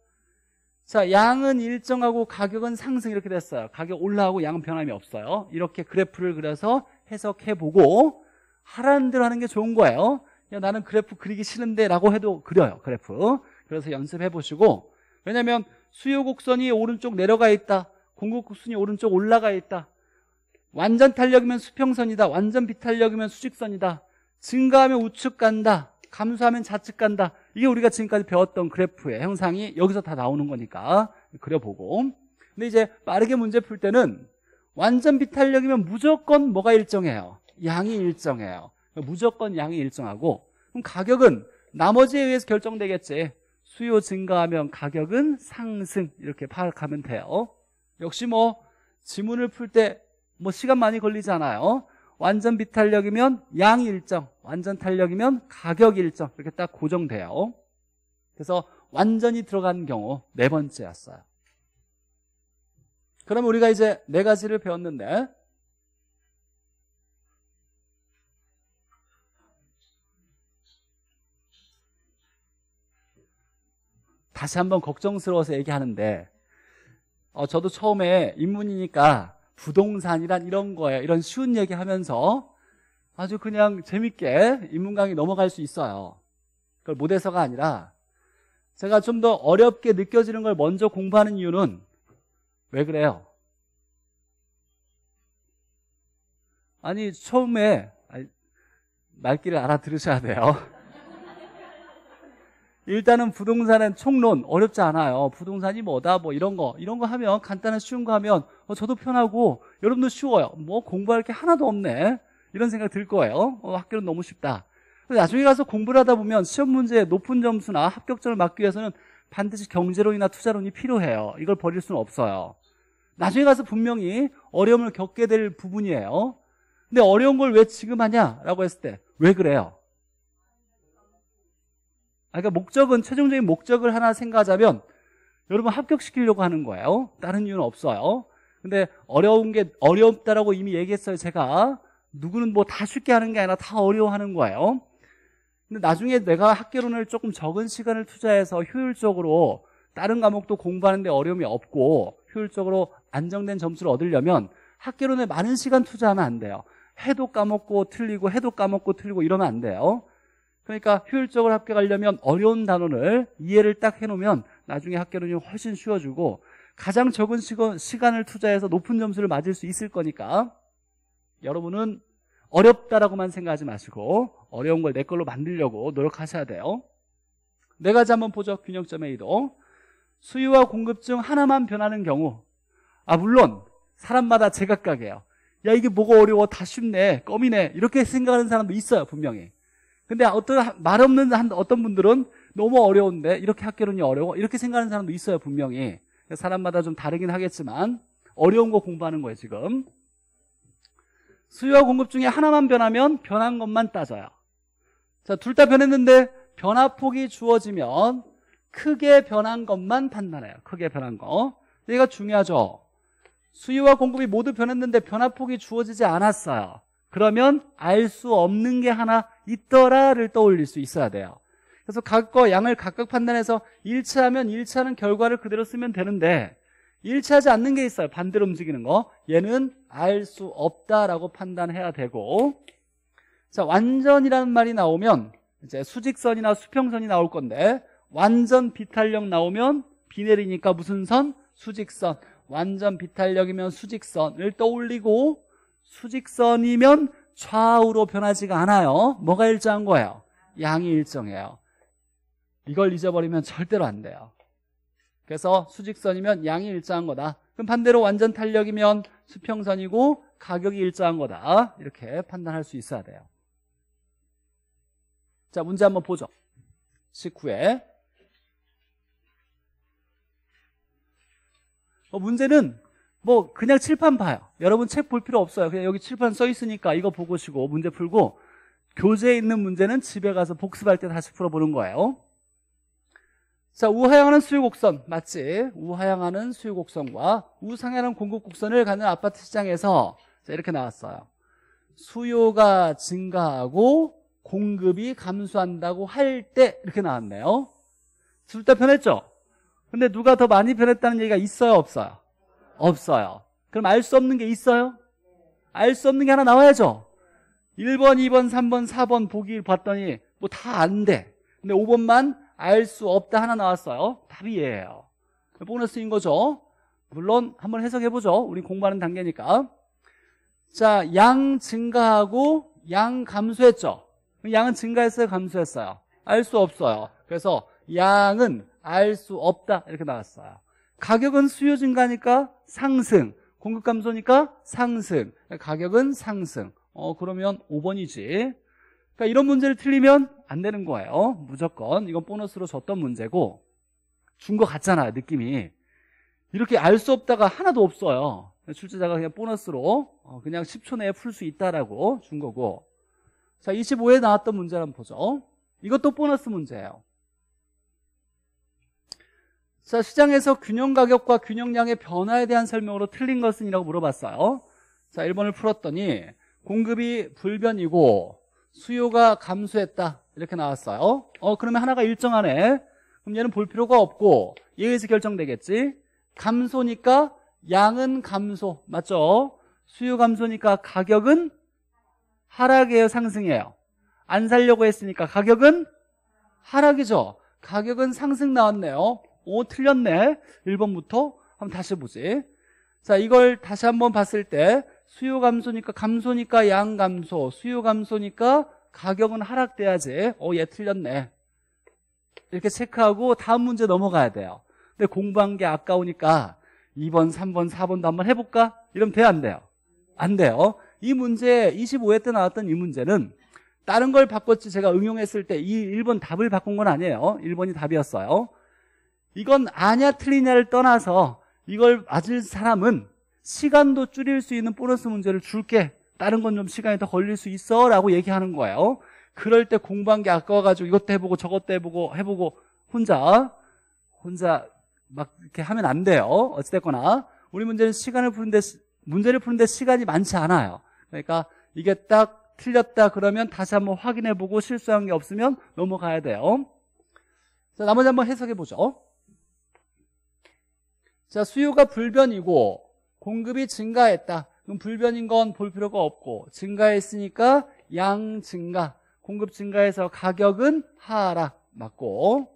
자 양은 일정하고 가격은 상승 이렇게 됐어요. 가격 올라가고 양은 변함이 없어요. 이렇게 그래프를 그려서 해석해보고 하라는 대로 하는 게 좋은 거예요. 야, 나는 그래프 그리기 싫은데 라고 해도 그려요. 그래프. 그래서 연습해보시고 왜냐하면 수요 곡선이 오른쪽 내려가 있다. 공급 곡선이 오른쪽 올라가 있다. 완전 탄력이면 수평선이다. 완전 비탄력이면 수직선이다. 증가하면 우측 간다. 감소하면 좌측 간다. 이게 우리가 지금까지 배웠던 그래프의 형상이 여기서 다 나오는 거니까 그려보고 근데 이제 빠르게 문제 풀 때는 완전 비탄력이면 무조건 뭐가 일정해요? 양이 일정해요. 그러니까 무조건 양이 일정하고 그럼 가격은 나머지에 의해서 결정되겠지. 수요 증가하면 가격은 상승 이렇게 파악하면 돼요. 역시 뭐 지문을 풀때 뭐 시간 많이 걸리잖아요. 어? 완전 비탄력이면 양 일정, 완전 탄력이면 가격 일정 이렇게 딱 고정돼요. 어? 그래서 완전히 들어간 경우 네 번째였어요. 그럼 우리가 이제 네 가지를 배웠는데 다시 한번 걱정스러워서 얘기하는데 어, 저도 처음에 입문이니까 부동산이란 이런 거예요. 이런 쉬운 얘기 하면서 아주 그냥 재밌게 인문강이 넘어갈 수 있어요. 그걸 못해서가 아니라 제가 좀 더 어렵게 느껴지는 걸 먼저 공부하는 이유는 왜 그래요? 아니, 처음에, 말귀를 알아들으셔야 돼요. 일단은 부동산은 총론 어렵지 않아요. 부동산이 뭐다 뭐 이런 거 이런 거 하면 간단한 쉬운 거 하면 어, 저도 편하고 여러분도 쉬워요. 뭐 공부할 게 하나도 없네 이런 생각 들 거예요. 어, 학교는 너무 쉽다. 나중에 가서 공부를 하다 보면 시험 문제에 높은 점수나 합격점을 막기 위해서는 반드시 경제론이나 투자론이 필요해요. 이걸 버릴 수는 없어요. 나중에 가서 분명히 어려움을 겪게 될 부분이에요. 근데 어려운 걸 왜 지금 하냐라고 했을 때 왜 그래요? 아, 그러니까 목적은 최종적인 목적을 하나 생각하자면 여러분 합격시키려고 하는 거예요. 다른 이유는 없어요. 근데 어려운 게 어렵다라고 이미 얘기했어요. 제가 누구는 뭐 다 쉽게 하는 게 아니라 다 어려워하는 거예요. 근데 나중에 내가 학교론을 조금 적은 시간을 투자해서 효율적으로 다른 과목도 공부하는데 어려움이 없고 효율적으로 안정된 점수를 얻으려면 학교론에 많은 시간 투자하면 안 돼요. 해도 까먹고 틀리고 해도 까먹고 틀리고 이러면 안 돼요. 그러니까 효율적으로 합격하려면 어려운 단원을 이해를 딱 해놓으면 나중에 합격은 훨씬 쉬워지고 가장 적은 시간을 투자해서 높은 점수를 맞을 수 있을 거니까 여러분은 어렵다라고만 생각하지 마시고 어려운 걸 내 걸로 만들려고 노력하셔야 돼요 네 가지 한번 보죠 균형점의 이동 수요와 공급 중 하나만 변하는 경우 아 물론 사람마다 제각각이에요 야 이게 뭐가 어려워 다 쉽네 껌이네 이렇게 생각하는 사람도 있어요 분명히 근데 어떤 말 없는 한 어떤 분들은 너무 어려운데 이렇게 학교론이 어려워 이렇게 생각하는 사람도 있어요 분명히 그러니까 사람마다 좀 다르긴 하겠지만 어려운 거 공부하는 거예요 지금 수요와 공급 중에 하나만 변하면 변한 것만 따져요 자 둘 다 변했는데 변화폭이 주어지면 크게 변한 것만 판단해요 크게 변한 거 얘가 중요하죠 수요와 공급이 모두 변했는데 변화폭이 주어지지 않았어요 그러면 알 수 없는 게 하나 있더라를 떠올릴 수 있어야 돼요. 그래서 각과 양을 각각 판단해서 일치하면 일치하는 결과를 그대로 쓰면 되는데 일치하지 않는 게 있어요. 반대로 움직이는 거. 얘는 알 수 없다라고 판단해야 되고 자 완전이라는 말이 나오면 이제 수직선이나 수평선이 나올 건데 완전 비탄력 나오면 비 내리니까 무슨 선? 수직선. 완전 비탄력이면 수직선을 떠올리고 수직선이면 좌우로 변하지가 않아요. 뭐가 일정한 거예요? 양이 일정해요. 이걸 잊어버리면 절대로 안 돼요. 그래서 수직선이면 양이 일정한 거다. 그럼 반대로 완전 탄력이면 수평선이고 가격이 일정한 거다. 이렇게 판단할 수 있어야 돼요. 자, 문제 한번 보죠. 19에. 어, 문제는 뭐 그냥 칠판 봐요. 여러분 책 볼 필요 없어요. 그냥 여기 칠판 써 있으니까 이거 보고 시고 문제 풀고 교재에 있는 문제는 집에 가서 복습할 때 다시 풀어보는 거예요. 자, 우하향하는 수요곡선 맞지? 우하향하는 수요곡선과 우상향하는 공급곡선을 갖는 아파트 시장에서 자, 이렇게 나왔어요. 수요가 증가하고 공급이 감소한다고 할 때 이렇게 나왔네요. 둘 다 변했죠? 근데 누가 더 많이 변했다는 얘기가 있어요, 없어요? 없어요. 그럼 알 수 없는 게 있어요? 알 수 없는 게 하나 나와야죠. 1번, 2번, 3번, 4번 보기 봤더니 뭐 다 안 돼. 근데 5번만 알 수 없다 하나 나왔어요. 답이 에요 보너스인 거죠. 물론 한번 해석해보죠. 우리 공부하는 단계니까. 자, 양 증가하고 양 감소했죠. 양은 증가했어요? 감소했어요? 알 수 없어요. 그래서 양은 알 수 없다 이렇게 나왔어요. 가격은 수요 증가니까 상승, 공급 감소니까 상승, 가격은 상승. 어, 그러면 5번이지. 그러니까 이런 문제를 틀리면 안 되는 거예요. 무조건. 이건 보너스로 줬던 문제고. 준 거 같잖아요, 느낌이. 이렇게 알 수 없다가 하나도 없어요. 출제자가 그냥 보너스로 어, 그냥 10초 내에 풀 수 있다라고 준 거고. 자, 25에 나왔던 문제 한번 보죠. 이것도 보너스 문제예요. 자, 시장에서 균형 가격과 균형량의 변화에 대한 설명으로 틀린 것은 이라고 물어봤어요. 자, 1번을 풀었더니 공급이 불변이고 수요가 감소했다. 이렇게 나왔어요. 어, 그러면 하나가 일정하네. 그럼 얘는 볼 필요가 없고 얘에서 결정되겠지. 감소니까 양은 감소. 맞죠? 수요 감소니까 가격은 하락이에요, 상승이에요? 안 살려고 했으니까 가격은 하락이죠. 가격은 상승 나왔네요. 오 틀렸네 1번부터 한번 다시 보지 자 이걸 다시 한번 봤을 때 수요 감소니까 감소니까 양 감소 수요 감소니까 가격은 하락돼야지 어얘 틀렸네 이렇게 체크하고 다음 문제 넘어가야 돼요 근데 공부한 게 아까우니까 2번 3번 4번도 한번 해볼까 이러면 돼안 돼요 안 돼요 이 문제 25회 때 나왔던 이 문제는 다른 걸 바꿨지 제가 응용했을 때 이 1번 답을 바꾼 건 아니에요 1번이 답이었어요 이건 아냐 틀리냐를 떠나서 이걸 맞을 사람은 시간도 줄일 수 있는 보너스 문제를 줄게. 다른 건 좀 시간이 더 걸릴 수 있어. 라고 얘기하는 거예요. 그럴 때 공부한 게 아까워가지고 이것도 해보고 저것도 해보고 해보고 혼자, 혼자 막 이렇게 하면 안 돼요. 어찌됐거나. 우리 문제는 시간을 푸는데, 문제를 푸는데 시간이 많지 않아요. 그러니까 이게 딱 틀렸다 그러면 다시 한번 확인해보고 실수한 게 없으면 넘어가야 돼요. 자, 나머지 한번 해석해보죠. 자, 수요가 불변이고 공급이 증가했다. 그럼 불변인 건 볼 필요가 없고 증가했으니까 양 증가, 공급 증가해서 가격은 하락 맞고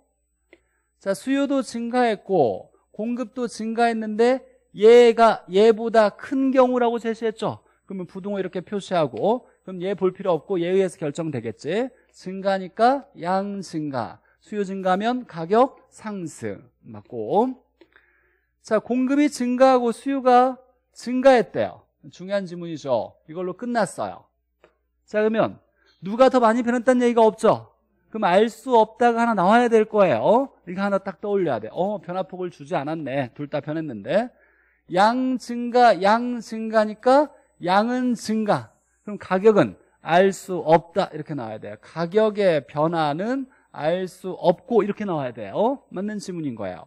자, 수요도 증가했고 공급도 증가했는데 얘가 얘보다 큰 경우라고 제시했죠. 그러면 부동호 이렇게 표시하고 그럼 얘 볼 필요 없고 얘 의해서 결정되겠지. 증가니까 양 증가, 수요 증가면 가격 상승 맞고 자, 공급이 증가하고 수요가 증가했대요. 중요한 지문이죠. 이걸로 끝났어요. 자, 그러면 누가 더 많이 변했다는 얘기가 없죠? 그럼 알 수 없다가 하나 나와야 될 거예요. 이거 하나 딱 떠올려야 돼. 어, 변화폭을 주지 않았네. 둘 다 변했는데. 양 증가, 양 증가니까 양은 증가. 그럼 가격은 알 수 없다. 이렇게 나와야 돼요. 가격의 변화는 알 수 없고 이렇게 나와야 돼요. 맞는 지문인 거예요.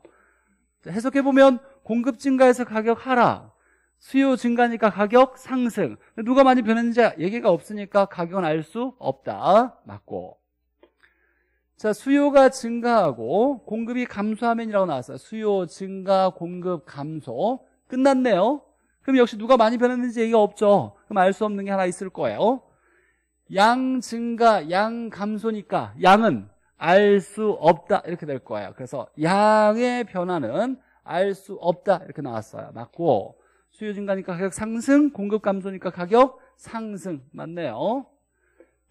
해석해보면 공급 증가에서 가격 하락, 수요 증가니까 가격 상승. 누가 많이 변했는지 얘기가 없으니까 가격은 알 수 없다. 맞고. 자, 수요가 증가하고 공급이 감소하면이라고 나왔어요. 수요 증가, 공급 감소. 끝났네요. 그럼 역시 누가 많이 변했는지 얘기가 없죠. 그럼 알 수 없는 게 하나 있을 거예요. 양 증가, 양 감소니까 양은 알 수 없다. 이렇게 될 거예요. 그래서 양의 변화는 알수 없다 이렇게 나왔어요. 맞고 수요 증가니까 가격 상승, 공급 감소니까 가격 상승 맞네요.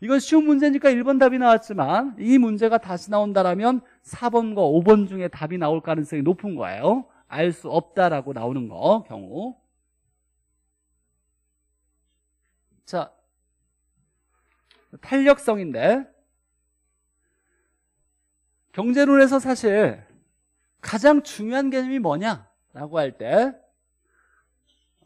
이건 쉬운 문제니까 1번 답이 나왔지만 이 문제가 다시 나온다라면 4번과 5번 중에 답이 나올 가능성이 높은 거예요. 알 수 없다라고 나오는 거 경우. 자, 탄력성인데 경제론에서 사실 가장 중요한 개념이 뭐냐라고 할 때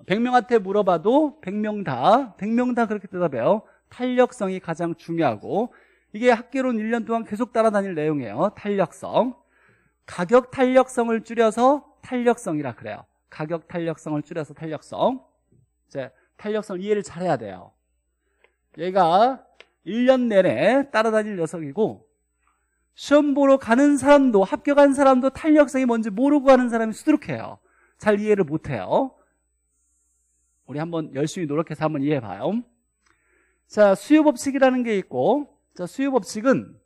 100명한테 물어봐도 100명 다 100명 다 그렇게 대답해요. 탄력성이 가장 중요하고 이게 학계론 1년 동안 계속 따라다닐 내용이에요. 탄력성. 가격 탄력성을 줄여서 탄력성이라 그래요. 가격 탄력성을 줄여서 탄력성. 이제 탄력성 이해를 잘해야 돼요. 얘가 1년 내내 따라다닐 녀석이고 시험 보러 가는 사람도 합격한 사람도 탄력성이 뭔지 모르고 가는 사람이 수두룩해요. 잘 이해를 못해요. 우리 한번 열심히 노력해서 한번 이해해봐요. 자, 수요법칙이라는 게 있고 자, 수요법칙은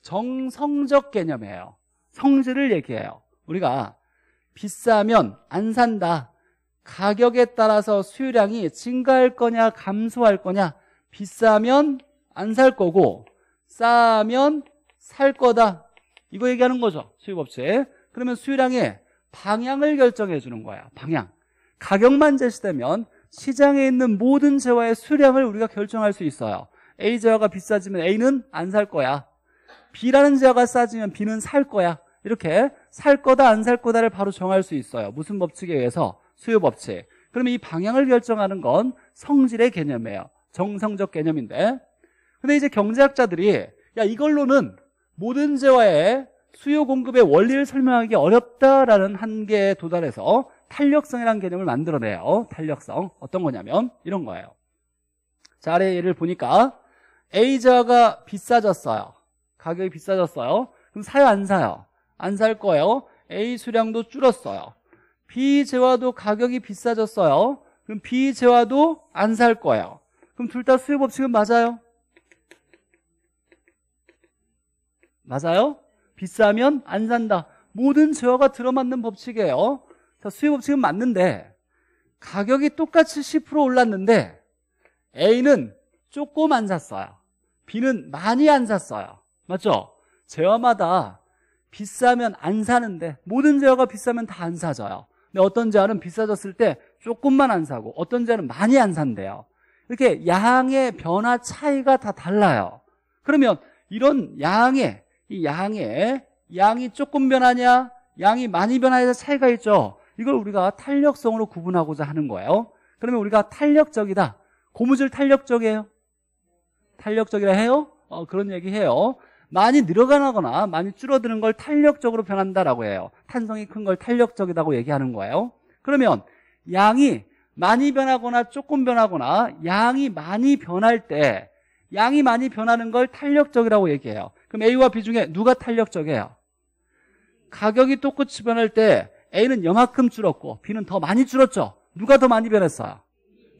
정성적 개념이에요. 성질을 얘기해요. 우리가 비싸면 안 산다. 가격에 따라서 수요량이 증가할 거냐 감소할 거냐 비싸면 안 살 거고 싸면 살 거다 이거 얘기하는 거죠 수요법칙 그러면 수요량의 방향을 결정해 주는 거야 방향 가격만 제시되면 시장에 있는 모든 재화의 수량을 우리가 결정할 수 있어요 A 재화가 비싸지면 A는 안 살 거야 B라는 재화가 싸지면 B는 살 거야 이렇게 살 거다 안 살 거다를 바로 정할 수 있어요 무슨 법칙에 의해서 수요 법칙 그러면 이 방향을 결정하는 건 성질의 개념이에요 정성적 개념인데 근데 이제 경제학자들이 야 이걸로는 모든 재화의 수요 공급의 원리를 설명하기 어렵다라는 한계에 도달해서 탄력성이라는 개념을 만들어내요. 탄력성. 어떤 거냐면 이런 거예요. 자, 아래 예를 보니까 A자가 비싸졌어요. 가격이 비싸졌어요. 그럼 사요, 안 사요? 안 살 거예요. A 수량도 줄었어요. B 재화도 가격이 비싸졌어요. 그럼 B 재화도 안 살 거예요. 그럼 둘 다 수요 법칙은 맞아요. 맞아요? 비싸면 안 산다. 모든 재화가 들어맞는 법칙이에요. 자, 수요 법칙은 맞는데 가격이 똑같이 10% 올랐는데 A는 조금 안 샀어요. B는 많이 안 샀어요. 맞죠? 재화마다 비싸면 안 사는데 모든 재화가 비싸면 다 안 사져요. 근데 어떤 재화는 비싸졌을 때 조금만 안 사고 어떤 재화는 많이 안 산대요. 이렇게 양의 변화 차이가 다 달라요. 그러면 이런 양의 이 양에 양이 조금 변하냐 양이 많이 변하냐 차이가 있죠 이걸 우리가 탄력성으로 구분하고자 하는 거예요 그러면 우리가 탄력적이다 고무줄 탄력적이에요 탄력적이라 해요? 어, 그런 얘기 해요 많이 늘어가거나 많이 줄어드는 걸 탄력적으로 변한다라고 해요 탄성이 큰 걸 탄력적이라고 얘기하는 거예요 그러면 양이 많이 변하거나 조금 변하거나 양이 많이 변할 때 양이 많이 변하는 걸 탄력적이라고 얘기해요 그럼 A와 B 중에 누가 탄력적이에요? 가격이 똑같이 변할 때 A는 영만큼 줄었고 B는 더 많이 줄었죠. 누가 더 많이 변했어요?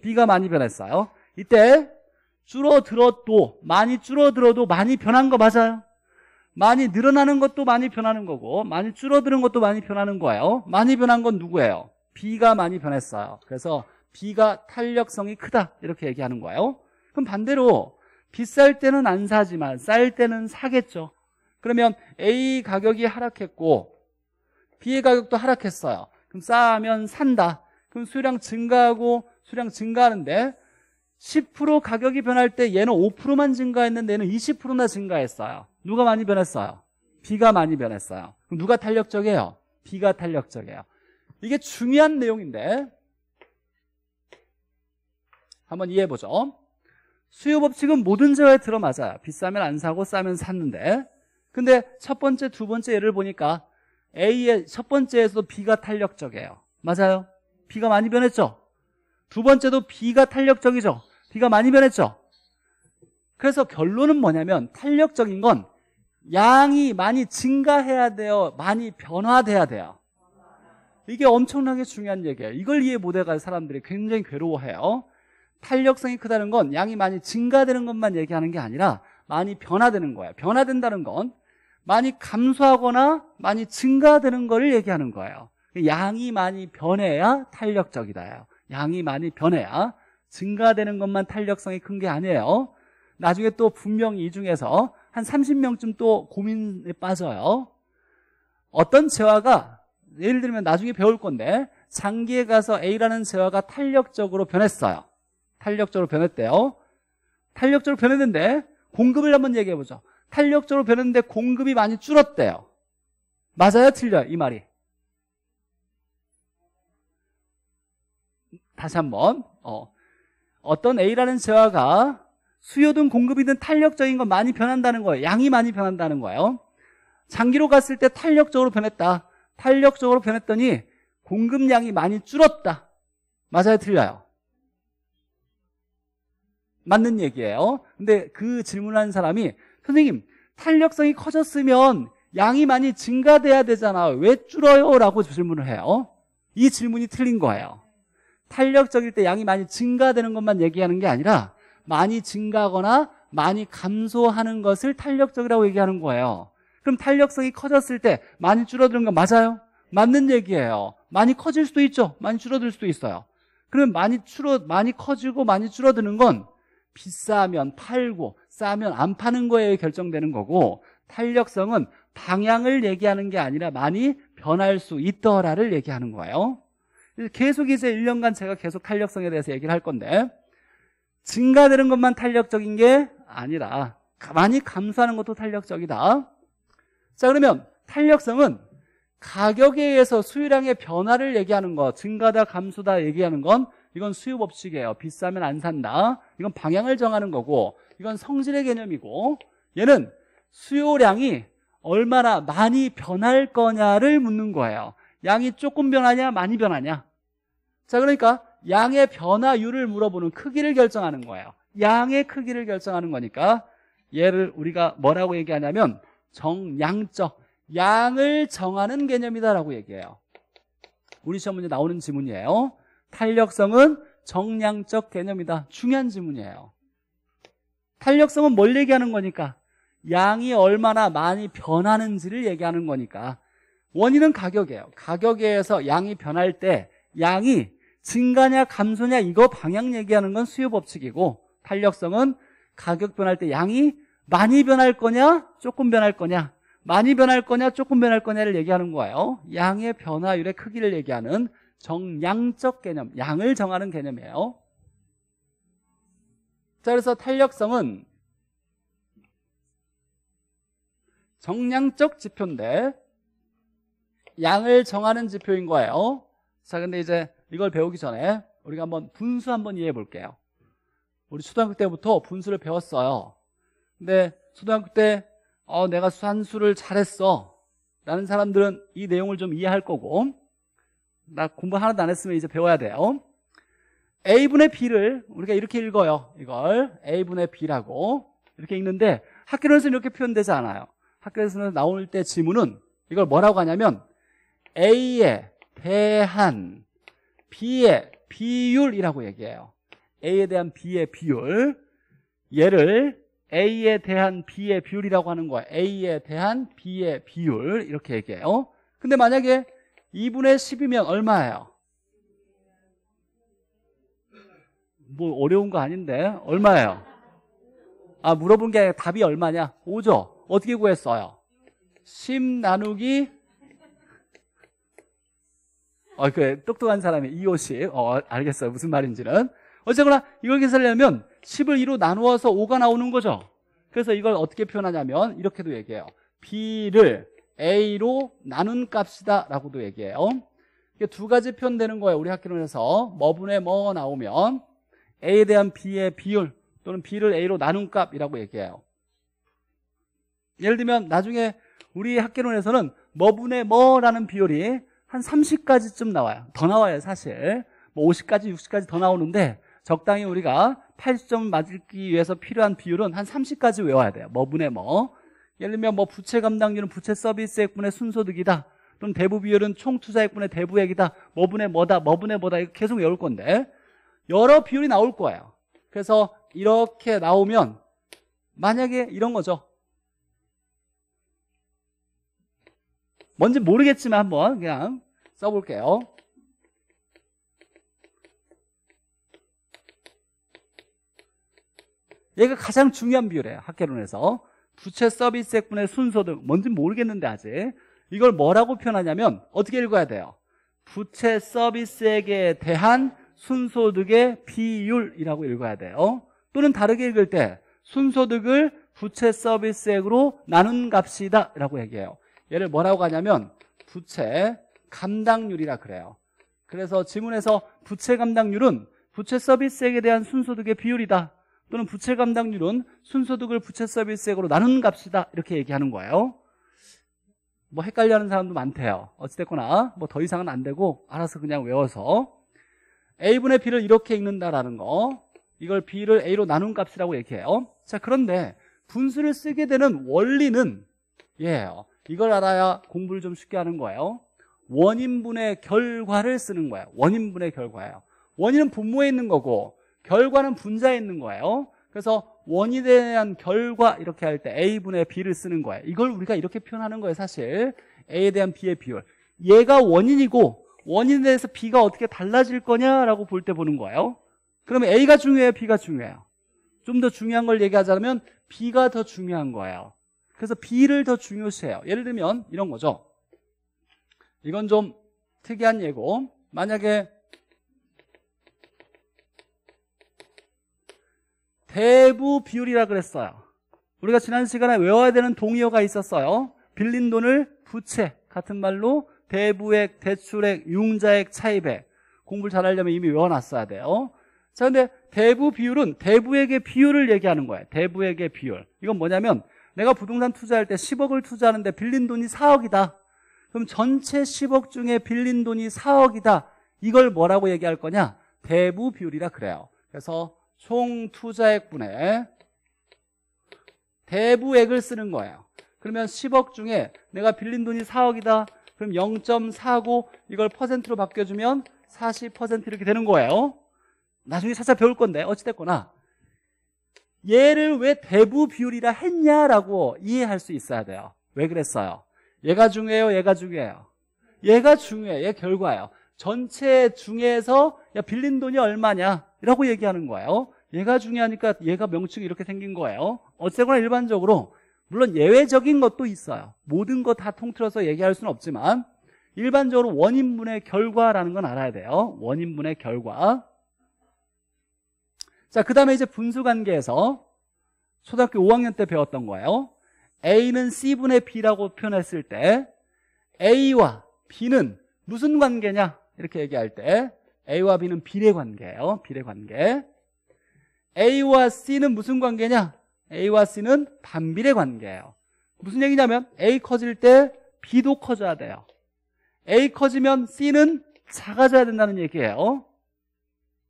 B가 많이 변했어요. 이때 줄어들어도 많이 줄어들어도 많이 변한 거 맞아요. 많이 늘어나는 것도 많이 변하는 거고 많이 줄어드는 것도 많이 변하는 거예요. 많이 변한 건 누구예요? B가 많이 변했어요. 그래서 B가 탄력성이 크다 이렇게 얘기하는 거예요. 그럼 반대로 비쌀 때는 안 사지만 쌀 때는 사겠죠. 그러면 A 가격이 하락했고 B의 가격도 하락했어요. 그럼 싸면 산다. 그럼 수량 증가하고 수량 증가하는데 10% 가격이 변할 때 얘는 5%만 증가했는데 얘는 20%나 증가했어요. 누가 많이 변했어요? B가 많이 변했어요. 그럼 누가 탄력적이에요? B가 탄력적이에요. 이게 중요한 내용인데 한번 이해해보죠. 수요 법칙은 모든 재화에 들어맞아요. 비싸면 안 사고 싸면 샀는데. 근데 첫 번째, 두 번째 예를 보니까 A의 첫 번째에서도 B가 탄력적이에요. 맞아요? B가 많이 변했죠? 두 번째도 B가 탄력적이죠? B가 많이 변했죠? 그래서 결론은 뭐냐면 탄력적인 건 양이 많이 증가해야 돼요. 많이 변화돼야 돼요. 이게 엄청나게 중요한 얘기예요. 이걸 이해 못해가는 사람들이 굉장히 괴로워해요. 탄력성이 크다는 건 양이 많이 증가되는 것만 얘기하는 게 아니라 많이 변화되는 거야 변화된다는 건 많이 감소하거나 많이 증가되는 거를 얘기하는 거예요 양이 많이 변해야 탄력적이다 양이 많이 변해야 증가되는 것만 탄력성이 큰 게 아니에요 나중에 또 분명히 이 중에서 한 30명쯤 또 고민에 빠져요 어떤 재화가 예를 들면 나중에 배울 건데 장기에 가서 A라는 재화가 탄력적으로 변했어요 탄력적으로 변했대요. 탄력적으로 변했는데 공급을 한번 얘기해 보죠. 탄력적으로 변했는데 공급이 많이 줄었대요. 맞아요? 틀려요? 이 말이. 다시 한번 어. 어떤 A라는 재화가 수요든 공급이든 탄력적인 건 많이 변한다는 거예요. 양이 많이 변한다는 거예요. 장기로 갔을 때 탄력적으로 변했다. 탄력적으로 변했더니 공급량이 많이 줄었다. 맞아요? 틀려요? 맞는 얘기예요. 근데 그 질문하는 사람이 선생님 탄력성이 커졌으면 양이 많이 증가돼야 되잖아. 왜 줄어요? 라고 질문을 해요. 이 질문이 틀린 거예요. 탄력적일 때 양이 많이 증가되는 것만 얘기하는 게 아니라 많이 증가하거나 많이 감소하는 것을 탄력적이라고 얘기하는 거예요. 그럼 탄력성이 커졌을 때 많이 줄어드는 거 맞아요? 맞는 얘기예요. 많이 커질 수도 있죠. 많이 줄어들 수도 있어요. 그럼 많이 줄어 많이 커지고 많이 줄어드는 건 비싸면 팔고 싸면 안 파는 거에 결정되는 거고 탄력성은 방향을 얘기하는 게 아니라 많이 변할 수 있더라를 얘기하는 거예요 계속 이제 1년간 제가 계속 탄력성에 대해서 얘기를 할 건데 증가되는 것만 탄력적인 게 아니라 많이 감소하는 것도 탄력적이다 자 그러면 탄력성은 가격에 의해서 수요량의 변화를 얘기하는 거 증가다 감소다 얘기하는 건 이건 수요 법칙이에요. 비싸면 안 산다. 이건 방향을 정하는 거고 이건 성질의 개념이고 얘는 수요량이 얼마나 많이 변할 거냐를 묻는 거예요. 양이 조금 변하냐 많이 변하냐. 자 그러니까 양의 변화율을 물어보는 크기를 결정하는 거예요. 양의 크기를 결정하는 거니까 얘를 우리가 뭐라고 얘기하냐면 정량적 양을 정하는 개념이다라고 얘기해요. 우리 시험 문제 나오는 지문이에요. 탄력성은 정량적 개념이다. 중요한 질문이에요. 탄력성은 뭘 얘기하는 거니까? 양이 얼마나 많이 변하는지를 얘기하는 거니까. 원인은 가격이에요. 가격에 서 양이 변할 때 양이 증가냐 감소냐 이거 방향 얘기하는 건 수요 법칙이고 탄력성은 가격 변할 때 양이 많이 변할 거냐 조금 변할 거냐 많이 변할 거냐 조금 변할 거냐를 얘기하는 거예요. 양의 변화율의 크기를 얘기하는 정량적 개념, 양을 정하는 개념이에요. 자, 그래서 탄력성은 정량적 지표인데 양을 정하는 지표인 거예요. 자, 근데 이제 이걸 배우기 전에 우리가 한번 분수 한번 이해해 볼게요. 우리 초등학교 때부터 분수를 배웠어요. 근데 초등학교 때 어, 내가 산수를 잘했어 라는 사람들은 이 내용을 좀 이해할 거고 나 공부 하나도 안 했으면 이제 배워야 돼요. A분의 B를 우리가 이렇게 읽어요. 이걸 A분의 B라고 이렇게 읽는데 학교에서는 이렇게 표현되지 않아요. 학교에서는 나올 때 지문은 이걸 뭐라고 하냐면 A에 대한 B의 비율이라고 얘기해요. A에 대한 B의 비율 얘를 A에 대한 B의 비율이라고 하는 거예요. A에 대한 B의 비율 이렇게 얘기해요. 근데 만약에 2분의 10이면 얼마예요? 뭐 어려운 거 아닌데 얼마예요? 아 물어본 게 아니라 답이 얼마냐? 5죠? 어떻게 구했어요? 10 나누기 어, 그 똑똑한 사람이 2, 5, 0 어, 알겠어요 무슨 말인지는 어쨌거나 이걸 계산하려면 10을 2로 나누어서 5가 나오는 거죠 그래서 이걸 어떻게 표현하냐면 이렇게도 얘기해요 B를 A로 나눈 값이다 라고도 얘기해요 이게 두 가지 표현되는 거예요 우리 학교론에서 머분의 뭐 나오면 A에 대한 B의 비율 또는 B를 A로 나눈 값이라고 얘기해요 예를 들면 나중에 우리 학계론에서는 머분의 뭐라는 비율이 한 30까지쯤 나와요 더 나와요 사실 뭐 50까지 60까지 더 나오는데 적당히 우리가 80점 맞기 을 위해서 필요한 비율은 한 30까지 외워야 돼요 머분의 뭐 예를 들면 뭐 부채 감당률은 부채 서비스액분의 순소득이다. 또는 대부 비율은 총 투자액분의 대부액이다. 뭐분의 뭐다, 뭐분의 뭐다. 이거 계속 외울 건데 여러 비율이 나올 거예요. 그래서 이렇게 나오면 만약에 이런 거죠. 뭔지 모르겠지만 한번 그냥 써볼게요. 얘가 가장 중요한 비율이에요. 학계론에서. 부채 서비스액 분의 순서 등 뭔지 모르겠는데 아직 이걸 뭐라고 표현하냐면 어떻게 읽어야 돼요? 부채 서비스액에 대한 순소득의 비율이라고 읽어야 돼요 또는 다르게 읽을 때 순소득을 부채 서비스액으로 나눈 값이다 라고 얘기해요 얘를 뭐라고 하냐면 부채 감당률이라 그래요 그래서 지문에서 부채 감당률은 부채 서비스액에 대한 순소득의 비율이다 또는 부채 감당률은 순소득을 부채 서비스액으로 나눈 값이다 이렇게 얘기하는 거예요 뭐 헷갈려하는 사람도 많대요 어찌됐거나 뭐 더 이상은 안 되고 알아서 그냥 외워서 A분의 B를 이렇게 읽는다라는 거 이걸 B를 A로 나눈 값이라고 얘기해요 자 그런데 분수를 쓰게 되는 원리는 예요 이걸 알아야 공부를 좀 쉽게 하는 거예요 원인분의 결과를 쓰는 거예요 원인분의 결과예요 원인은 분모에 있는 거고 결과는 분자에 있는 거예요. 그래서 원이 대한 결과 이렇게 할 때 A분의 B를 쓰는 거예요. 이걸 우리가 이렇게 표현하는 거예요, 사실. A에 대한 B의 비율. 얘가 원인이고 원인에 대해서 B가 어떻게 달라질 거냐라고 볼 때 보는 거예요. 그러면 A가 중요해요, B가 중요해요? 좀 더 중요한 걸 얘기하자면 B가 더 중요한 거예요. 그래서 B를 더 중요시해요. 예를 들면 이런 거죠. 이건 좀 특이한 예고. 만약에 대부 비율이라 그랬어요. 우리가 지난 시간에 외워야 되는 동의어가 있었어요. 빌린 돈을 부채 같은 말로 대부액, 대출액, 융자액, 차입액 공부를 잘하려면 이미 외워놨어야 돼요. 자, 근데 대부 비율은 대부액의 비율을 얘기하는 거예요. 대부액의 비율. 이건 뭐냐면 내가 부동산 투자할 때 10억을 투자하는데 빌린 돈이 4억이다. 그럼 전체 10억 중에 빌린 돈이 4억이다. 이걸 뭐라고 얘기할 거냐? 대부 비율이라 그래요. 그래서 총투자액분에 대부액을 쓰는 거예요. 그러면 10억 중에 내가 빌린 돈이 4억이다. 그럼 0.4고 이걸 퍼센트로 바뀌어주면 40% 이렇게 되는 거예요. 나중에 살짝 배울 건데 어찌됐거나 얘를 왜 대부 비율이라 했냐라고 이해할 수 있어야 돼요. 왜 그랬어요? 얘가 중요해요? 얘가 중요해요? 얘가 중요해. 얘 결과예요. 전체 중에서 야 빌린 돈이 얼마냐? 라고 얘기하는 거예요. 얘가 중요하니까 얘가 명칭이 이렇게 생긴 거예요 어쨌거나 일반적으로 물론 예외적인 것도 있어요 모든 거 다 통틀어서 얘기할 수는 없지만 일반적으로 원인분의 결과라는 건 알아야 돼요 원인분의 결과 자, 그 다음에 이제 분수관계에서 초등학교 5학년 때 배웠던 거예요. A는 C분의 B라고 표현했을 때 A와 B는 무슨 관계냐? 이렇게 얘기할 때 A와 B는 비례 관계예요. 비례 관계. A와 C는 무슨 관계냐? A와 C는 반비례 관계예요. 무슨 얘기냐면 A 커질 때 B도 커져야 돼요. A 커지면 C는 작아져야 된다는 얘기예요. 어?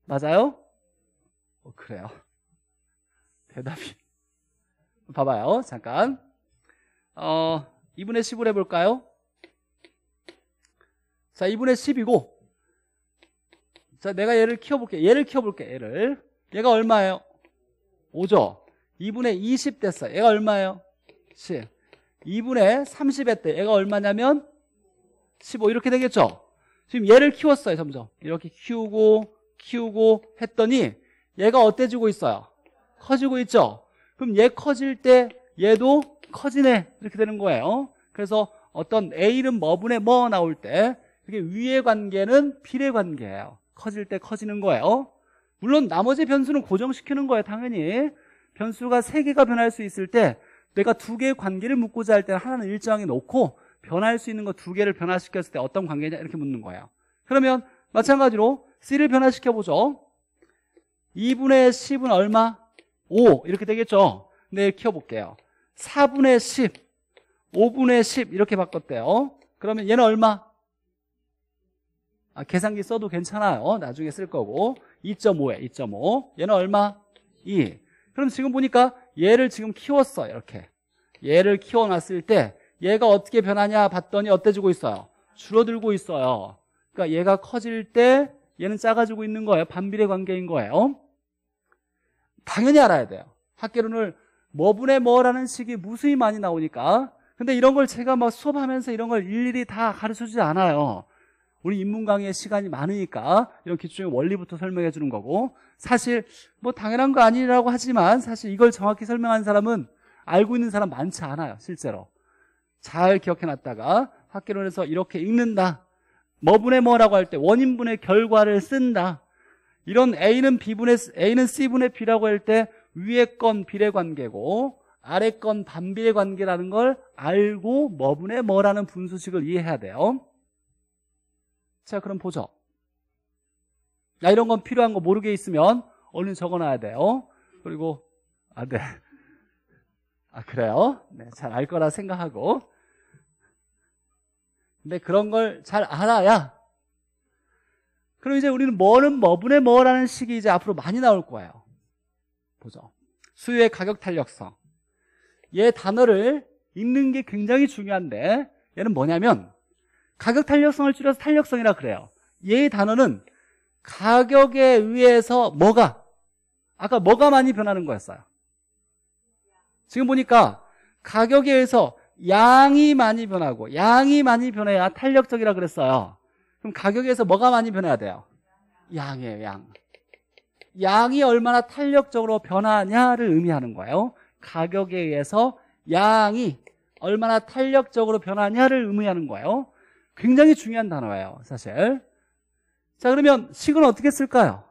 맞아요? 어, 그래요. *laughs* 대답이. 봐봐요. 잠깐. 어, 2분의 10을 해볼까요? 자, 2분의 10이고. 자, 내가 얘를 키워볼게. 얘를 키워볼게. 얘를. 얘가 얼마예요? 5죠. 2분의 20 됐어. 얘가 얼마예요? 10. 2분의 30 했대. 얘가 얼마냐면 15 이렇게 되겠죠. 지금 얘를 키웠어요. 점점. 이렇게 키우고 키우고 했더니 얘가 어때지고 있어요? 커지고 있죠. 그럼 얘 커질 때 얘도 커지네 이렇게 되는 거예요. 그래서 어떤 A는 뭐분의뭐 나올 때그게 위의 관계는 비례 관계예요. 커질 때 커지는 거예요. 물론 나머지 변수는 고정시키는 거예요 당연히 변수가 3개가 변할 수 있을 때 내가 두 개의 관계를 묻고자 할 때는 하나는 일정하게 놓고 변할 수 있는 거 두 개를 변화시켰을 때 어떤 관계냐 이렇게 묻는 거예요 그러면 마찬가지로 C를 변화시켜보죠 2분의 10은 얼마? 5 이렇게 되겠죠 네, 키워볼게요 4분의 10 5분의 10 이렇게 바꿨대요 그러면 얘는 얼마? 아, 계산기 써도 괜찮아요. 나중에 쓸 거고. 2.5에 2.5. 얘는 얼마? 2. 그럼 지금 보니까 얘를 지금 키웠어. 이렇게. 얘를 키워놨을 때 얘가 어떻게 변하냐 봤더니 어때지고 있어요? 줄어들고 있어요. 그러니까 얘가 커질 때 얘는 작아지고 있는 거예요. 반비례 관계인 거예요. 당연히 알아야 돼요. 학계론을 뭐분의 뭐라는 식이 무수히 많이 나오니까. 근데 이런 걸 제가 막 수업하면서 이런 걸 일일이 다 가르쳐 주지 않아요. 우리 인문 강의에 시간이 많으니까 이런 기초적인 원리부터 설명해 주는 거고 사실 뭐 당연한 거 아니라고 하지만 사실 이걸 정확히 설명한 사람은 알고 있는 사람 많지 않아요 실제로 잘 기억해 놨다가 학계론에서 이렇게 읽는다 뭐분의 뭐라고 할 때 원인분의 결과를 쓴다 이런 A는 B분의 A는 C분의 B라고 할 때 위에 건 비례 관계고 아래 건 반비례 관계라는 걸 알고 뭐분의 뭐라는 분수식을 이해해야 돼요 자 그럼 보죠 야, 이런 건 필요한 거 모르게 있으면 얼른 적어놔야 돼요 그리고 아, 네. 아 그래요? 네, 잘 알 거라 생각하고 근데 그런 걸 잘 알아야 그럼 이제 우리는 뭐는 뭐분의 뭐라는 식이 이제 앞으로 많이 나올 거예요 보죠 수요의 가격 탄력성 얘 단어를 읽는 게 굉장히 중요한데 얘는 뭐냐면 가격 탄력성을 줄여서 탄력성이라 그래요. 얘 단어는 가격에 의해서 뭐가 아까 뭐가 많이 변하는 거였어요. 지금 보니까 가격에 의해서 양이 많이 변하고 양이 많이 변해야 탄력적이라 그랬어요. 그럼 가격에 서 뭐가 많이 변해야 돼요? 양이에요, 양. 양이 얼마나 탄력적으로 변하냐를 의미하는 거예요. 가격에 의해서 양이 얼마나 탄력적으로 변하냐를 의미하는 거예요. 굉장히 중요한 단어예요, 사실. 자, 그러면 식은 어떻게 쓸까요?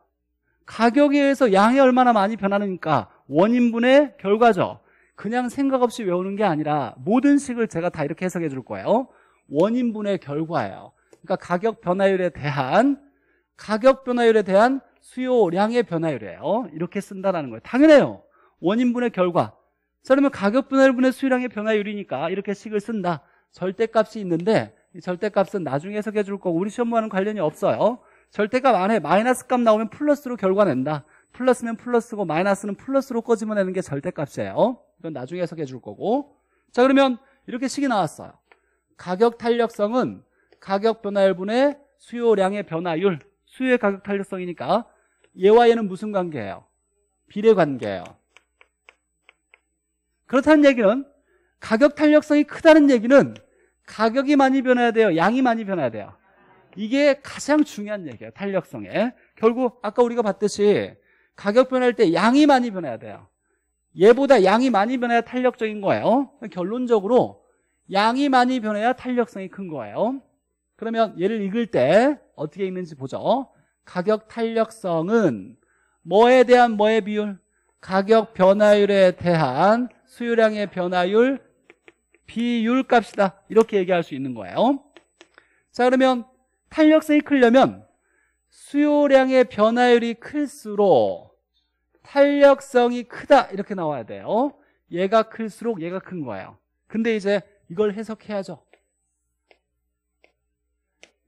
가격에 의해서 양이 얼마나 많이 변하니까 원인분의 결과죠. 그냥 생각 없이 외우는 게 아니라 모든 식을 제가 다 이렇게 해석해 줄 거예요. 원인분의 결과예요. 그러니까 가격 변화율에 대한 가격 변화율에 대한 수요량의 변화율이에요. 이렇게 쓴다라는 거예요. 당연해요. 원인분의 결과. 자, 그러면 가격 변화율분의 수요량의 변화율이니까 이렇게 식을 쓴다. 절대값이 있는데 이 절대값은 나중에 해석해 줄 거고 우리 시험과는 관련이 없어요. 절대값 안에 마이너스 값 나오면 플러스로 결과 낸다. 플러스면 플러스고 마이너스는 플러스로 꺼지면 되는 게 절대값이에요. 이건 나중에 해석해 줄 거고. 자 그러면 이렇게 식이 나왔어요. 가격 탄력성은 가격 변화율분의 수요량의 변화율. 수요의 가격 탄력성이니까 얘와 얘는 무슨 관계예요? 비례 관계예요. 그렇다는 얘기는 가격 탄력성이 크다는 얘기는 가격이 많이 변해야 돼요? 양이 많이 변해야 돼요? 이게 가장 중요한 얘기예요. 탄력성에. 결국 아까 우리가 봤듯이 가격 변할 때 양이 많이 변해야 돼요. 얘보다 양이 많이 변해야 탄력적인 거예요. 결론적으로 양이 많이 변해야 탄력성이 큰 거예요. 그러면 얘를 읽을 때 어떻게 읽는지 보죠. 가격 탄력성은 뭐에 대한 뭐의 비율? 가격 변화율에 대한 수요량의 변화율 비율 값이다 이렇게 얘기할 수 있는 거예요 자 그러면 탄력성이 크려면 수요량의 변화율이 클수록 탄력성이 크다 이렇게 나와야 돼요 얘가 클수록 얘가 큰 거예요 근데 이제 이걸 해석해야죠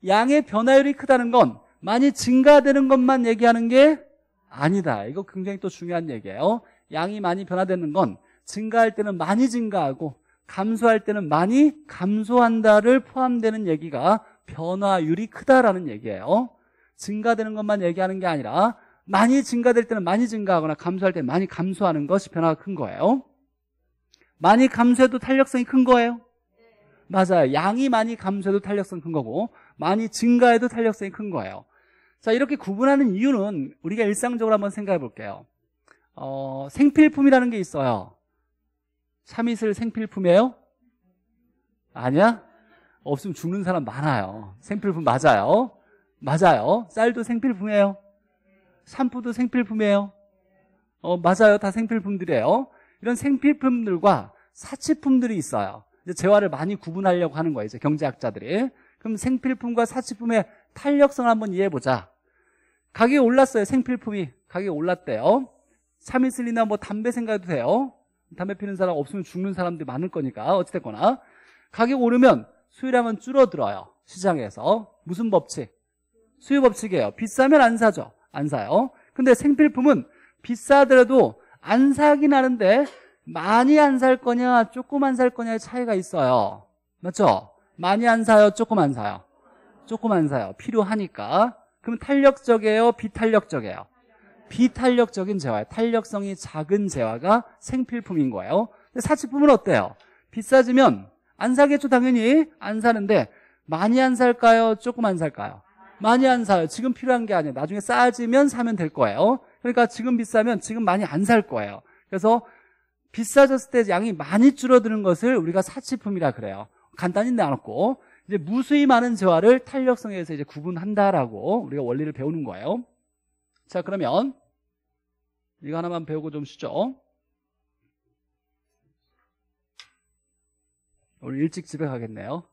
양의 변화율이 크다는 건 많이 증가되는 것만 얘기하는 게 아니다 이거 굉장히 또 중요한 얘기예요 양이 많이 변화되는 건 증가할 때는 많이 증가하고 감소할 때는 많이 감소한다를 포함되는 얘기가 변화율이 크다라는 얘기예요. 증가되는 것만 얘기하는 게 아니라 많이 증가될 때는 많이 증가하거나 감소할 때는 많이 감소하는 것이 변화가 큰 거예요. 많이 감소해도 탄력성이 큰 거예요. 맞아요. 양이 많이 감소해도 탄력성 이큰 거고 많이 증가해도 탄력성이 큰 거예요. 자 이렇게 구분하는 이유는 우리가 일상적으로 한번 생각해 볼게요. 어, 생필품이라는 게 있어요. 삼이슬 생필품이에요? 아니야? 없으면 죽는 사람 많아요. 생필품 맞아요. 맞아요. 쌀도 생필품이에요. 산푸도 생필품이에요. 어, 맞아요. 다 생필품들이에요. 이런 생필품들과 사치품들이 있어요. 이제 재화를 많이 구분하려고 하는 거예요. 이제 경제학자들이. 그럼 생필품과 사치품의 탄력성 을 한번 이해해보자. 가격이 올랐어요. 생필품이. 가격이 올랐대요. 삼이슬이나뭐 담배 생각해도 돼요. 담배 피는 사람 없으면 죽는 사람들이 많을 거니까 어찌됐거나 가격 오르면 수요량은 줄어들어요 시장에서 무슨 법칙? 수요 법칙이에요 비싸면 안 사죠 안 사요 근데 생필품은 비싸더라도 안 사긴 하는데 많이 안 살 거냐 조금 안 살 거냐의 차이가 있어요 맞죠? 많이 안 사요 조금 안 사요? 조금 안 사요 필요하니까 그럼 탄력적이에요 비탄력적이에요 비탄력적인 재화, 탄력성이 작은 재화가 생필품인 거예요. 사치품은 어때요? 비싸지면 안 사겠죠, 당연히. 안 사는데 많이 안 살까요? 조금 안 살까요? 많이 안 사요. 지금 필요한 게 아니에요. 나중에 싸지면 사면 될 거예요. 그러니까 지금 비싸면 지금 많이 안 살 거예요. 그래서 비싸졌을 때 양이 많이 줄어드는 것을 우리가 사치품이라 그래요. 간단히 나눴고 이제 무수히 많은 재화를 탄력성에서 이제 구분한다라고 우리가 원리를 배우는 거예요. 자, 그러면 이거 하나만 배우고 좀 쉬죠. 오늘 일찍 집에 가겠네요.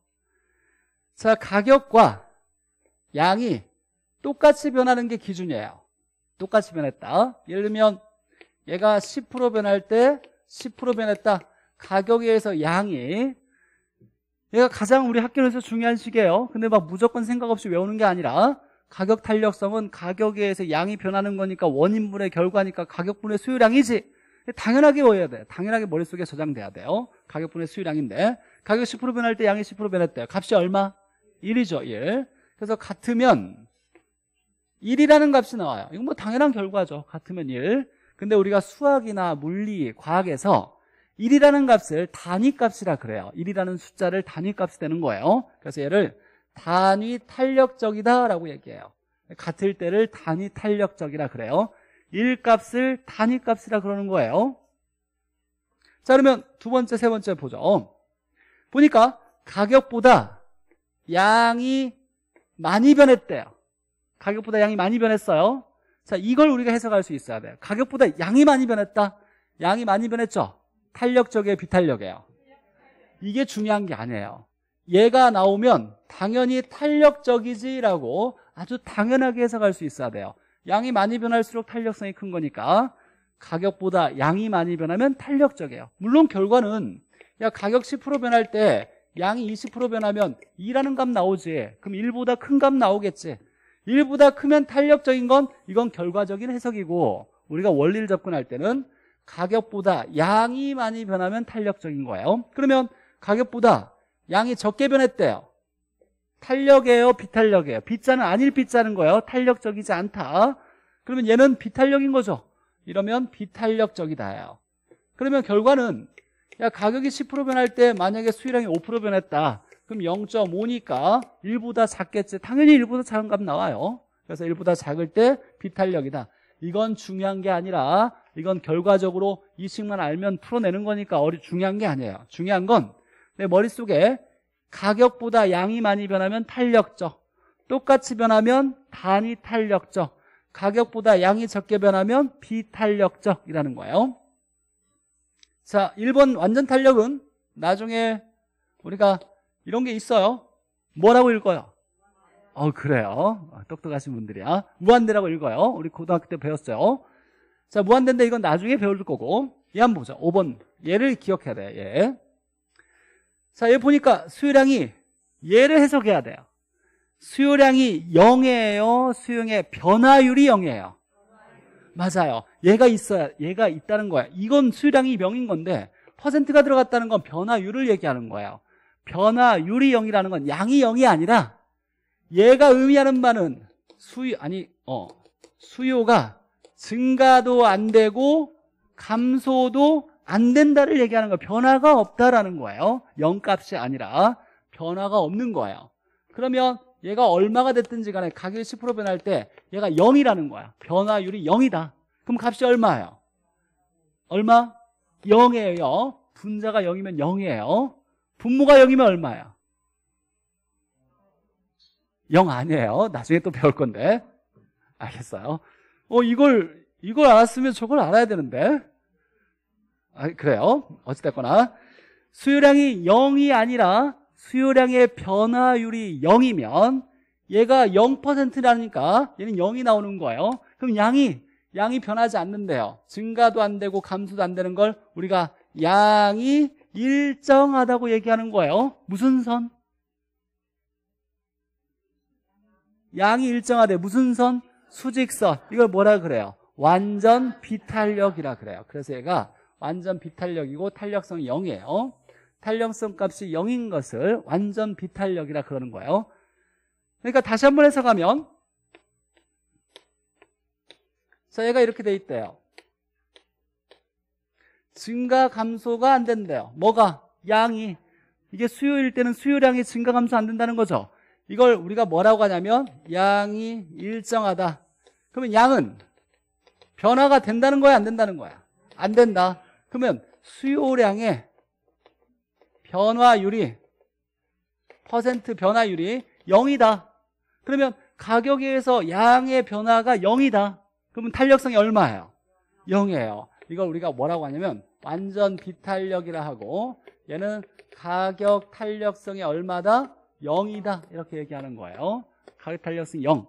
자, 가격과 양이 똑같이 변하는 게 기준이에요. 똑같이 변했다. 예를 들면 얘가 10% 변할 때 10% 변했다. 가격에 의해서 양이 얘가 가장 우리 학교에서 중요한 식이에요. 근데 막 무조건 생각 없이 외우는 게 아니라 가격 탄력성은 가격에 의해서 양이 변하는 거니까 원인분의 결과니까 가격분의 수요량이지. 당연하게 외워야 돼. 당연하게 머릿속에 저장돼야 돼요. 가격분의 수요량인데. 가격 10% 변할 때 양이 10% 변했대요. 값이 얼마? 1이죠, 1. 그래서 같으면 1이라는 값이 나와요. 이건 뭐 당연한 결과죠. 같으면 1. 근데 우리가 수학이나 물리, 과학에서 1이라는 값을 단위값이라 그래요. 1이라는 숫자를 단위값이 되는 거예요. 그래서 얘를 단위 탄력적이다라고 얘기해요. 같을 때를 단위 탄력적이라 그래요. 1값을 단위 값이라 그러는 거예요. 자, 그러면 두 번째, 세 번째 보죠. 보니까 가격보다 양이 많이 변했대요. 가격보다 양이 많이 변했어요. 자, 이걸 우리가 해석할 수 있어야 돼요. 가격보다 양이 많이 변했다. 양이 많이 변했죠? 탄력적이에요, 비탄력이에요? 이게 중요한 게 아니에요. 얘가 나오면 당연히 탄력적이지라고 아주 당연하게 해석할 수 있어야 돼요. 양이 많이 변할수록 탄력성이 큰 거니까 가격보다 양이 많이 변하면 탄력적이에요. 물론 결과는 야 가격 10% 변할 때 양이 20% 변하면 2라는 값 나오지. 그럼 1보다 큰 값 나오겠지. 1보다 크면 탄력적인 건 이건 결과적인 해석이고 우리가 원리를 접근할 때는 가격보다 양이 많이 변하면 탄력적인 거예요. 그러면 가격보다 양이 적게 변했대요. 탄력이에요? 비탄력이에요? B자는 아닐 B자는 거예요. 탄력적이지 않다. 그러면 얘는 비탄력인 거죠. 이러면 비탄력적이다요 그러면 결과는 야 가격이 10% 변할 때 만약에 수익량이 5% 변했다. 그럼 0.5니까 1보다 작겠지. 당연히 1보다 작은 값 나와요. 그래서 1보다 작을 때 비탄력이다. 이건 중요한 게 아니라 이건 결과적으로 이식만 알면 풀어내는 거니까 어리 중요한 게 아니에요. 중요한 건내 머릿속에 가격보다 양이 많이 변하면 탄력적 똑같이 변하면 단위 탄력적 가격보다 양이 적게 변하면 비탄력적이라는 거예요 자 1번 완전 탄력은 나중에 우리가 이런 게 있어요 뭐라고 읽어요? 어 그래요 아, 똑똑하신 분들이야 무한대라고 읽어요 우리 고등학교 때 배웠어요 자 무한대인데 이건 나중에 배울 거고 얘 한번 보자 5번 얘를 기억해야 돼 얘. 예. 자, 여기 보니까 수요량이 얘를 해석해야 돼요. 수요량이 0이에요. 수용의 변화율이 0이에요. 맞아요. 얘가 있어야 얘가 있다는 거야. 이건 수요량이 0인 건데 퍼센트가 들어갔다는 건 변화율을 얘기하는 거예요. 변화율이 0이라는 건 양이 0이 아니라 얘가 의미하는 바는 수요 아니 어 수요가 증가도 안 되고 감소도 안 된다를 얘기하는 거예요. 변화가 없다라는 거예요. 0값이 아니라 변화가 없는 거예요. 그러면 얘가 얼마가 됐든지 간에 가격이 10% 변할 때 얘가 0이라는 거야. 변화율이 0이다. 그럼 값이 얼마예요? 얼마? 0이에요. 분자가 0이면 0이에요. 분모가 0이면 얼마예요0 아니에요. 나중에 또 배울 건데. 알겠어요. 어, 이걸, 이걸 알았으면 저걸 알아야 되는데. 아, 그래요. 어찌됐거나 수요량이 0이 아니라 수요량의 변화율이 0이면 얘가 0%라니까 얘는 0이 나오는 거예요. 그럼 양이 양이 변하지 않는데요. 증가도 안 되고 감소도 안 되는 걸 우리가 양이 일정하다고 얘기하는 거예요. 무슨 선? 양이 일정하대. 무슨 선? 수직선. 이걸 뭐라 그래요? 완전 비탄력이라 그래요. 그래서 얘가 완전 비탄력이고 탄력성이 0이에요. 어? 탄력성 값이 0인 것을 완전 비탄력이라 그러는 거예요. 그러니까 다시 한 번 해석하면 자 얘가 이렇게 돼 있대요. 증가 감소가 안 된대요. 뭐가? 양이. 이게 수요일 때는 수요량이 증가 감소 안 된다는 거죠. 이걸 우리가 뭐라고 하냐면 양이 일정하다. 그러면 양은 변화가 된다는 거야 안 된다는 거야? 안 된다. 그러면 수요량의 변화율이 퍼센트 변화율이 0이다. 그러면 가격에 의해서 양의 변화가 0이다. 그러면 탄력성이 얼마예요? 0이에요. 이걸 우리가 뭐라고 하냐면 완전 비탄력이라 하고 얘는 가격 탄력성이 얼마다? 0이다. 이렇게 얘기하는 거예요. 가격 탄력성 0.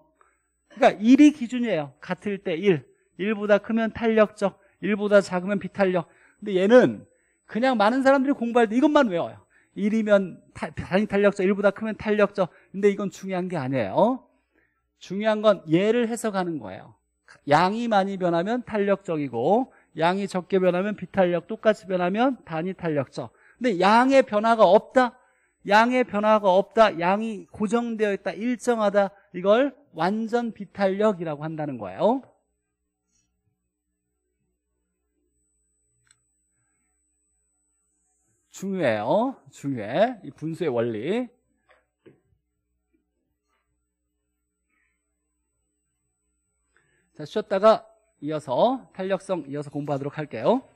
그러니까 1이 기준이에요. 같을 때 1. 1보다 크면 탄력적, 1보다 작으면 비탄력. 근데 얘는 그냥 많은 사람들이 공부할 때 이것만 외워요. 1이면 타, 단위 탄력적, 1보다 크면 탄력적. 근데 이건 중요한 게 아니에요. 어? 중요한 건 얘를 해석하는 거예요. 양이 많이 변하면 탄력적이고 양이 적게 변하면 비탄력, 똑같이 변하면 단위 탄력적. 근데 양의 변화가 없다. 양의 변화가 없다. 양이 고정되어 있다. 일정하다. 이걸 완전 비탄력이라고 한다는 거예요. 중요해요. 어? 중요해. 이 분수의 원리. 자, 쉬었다가 이어서 탄력성 이어서 공부하도록 할게요.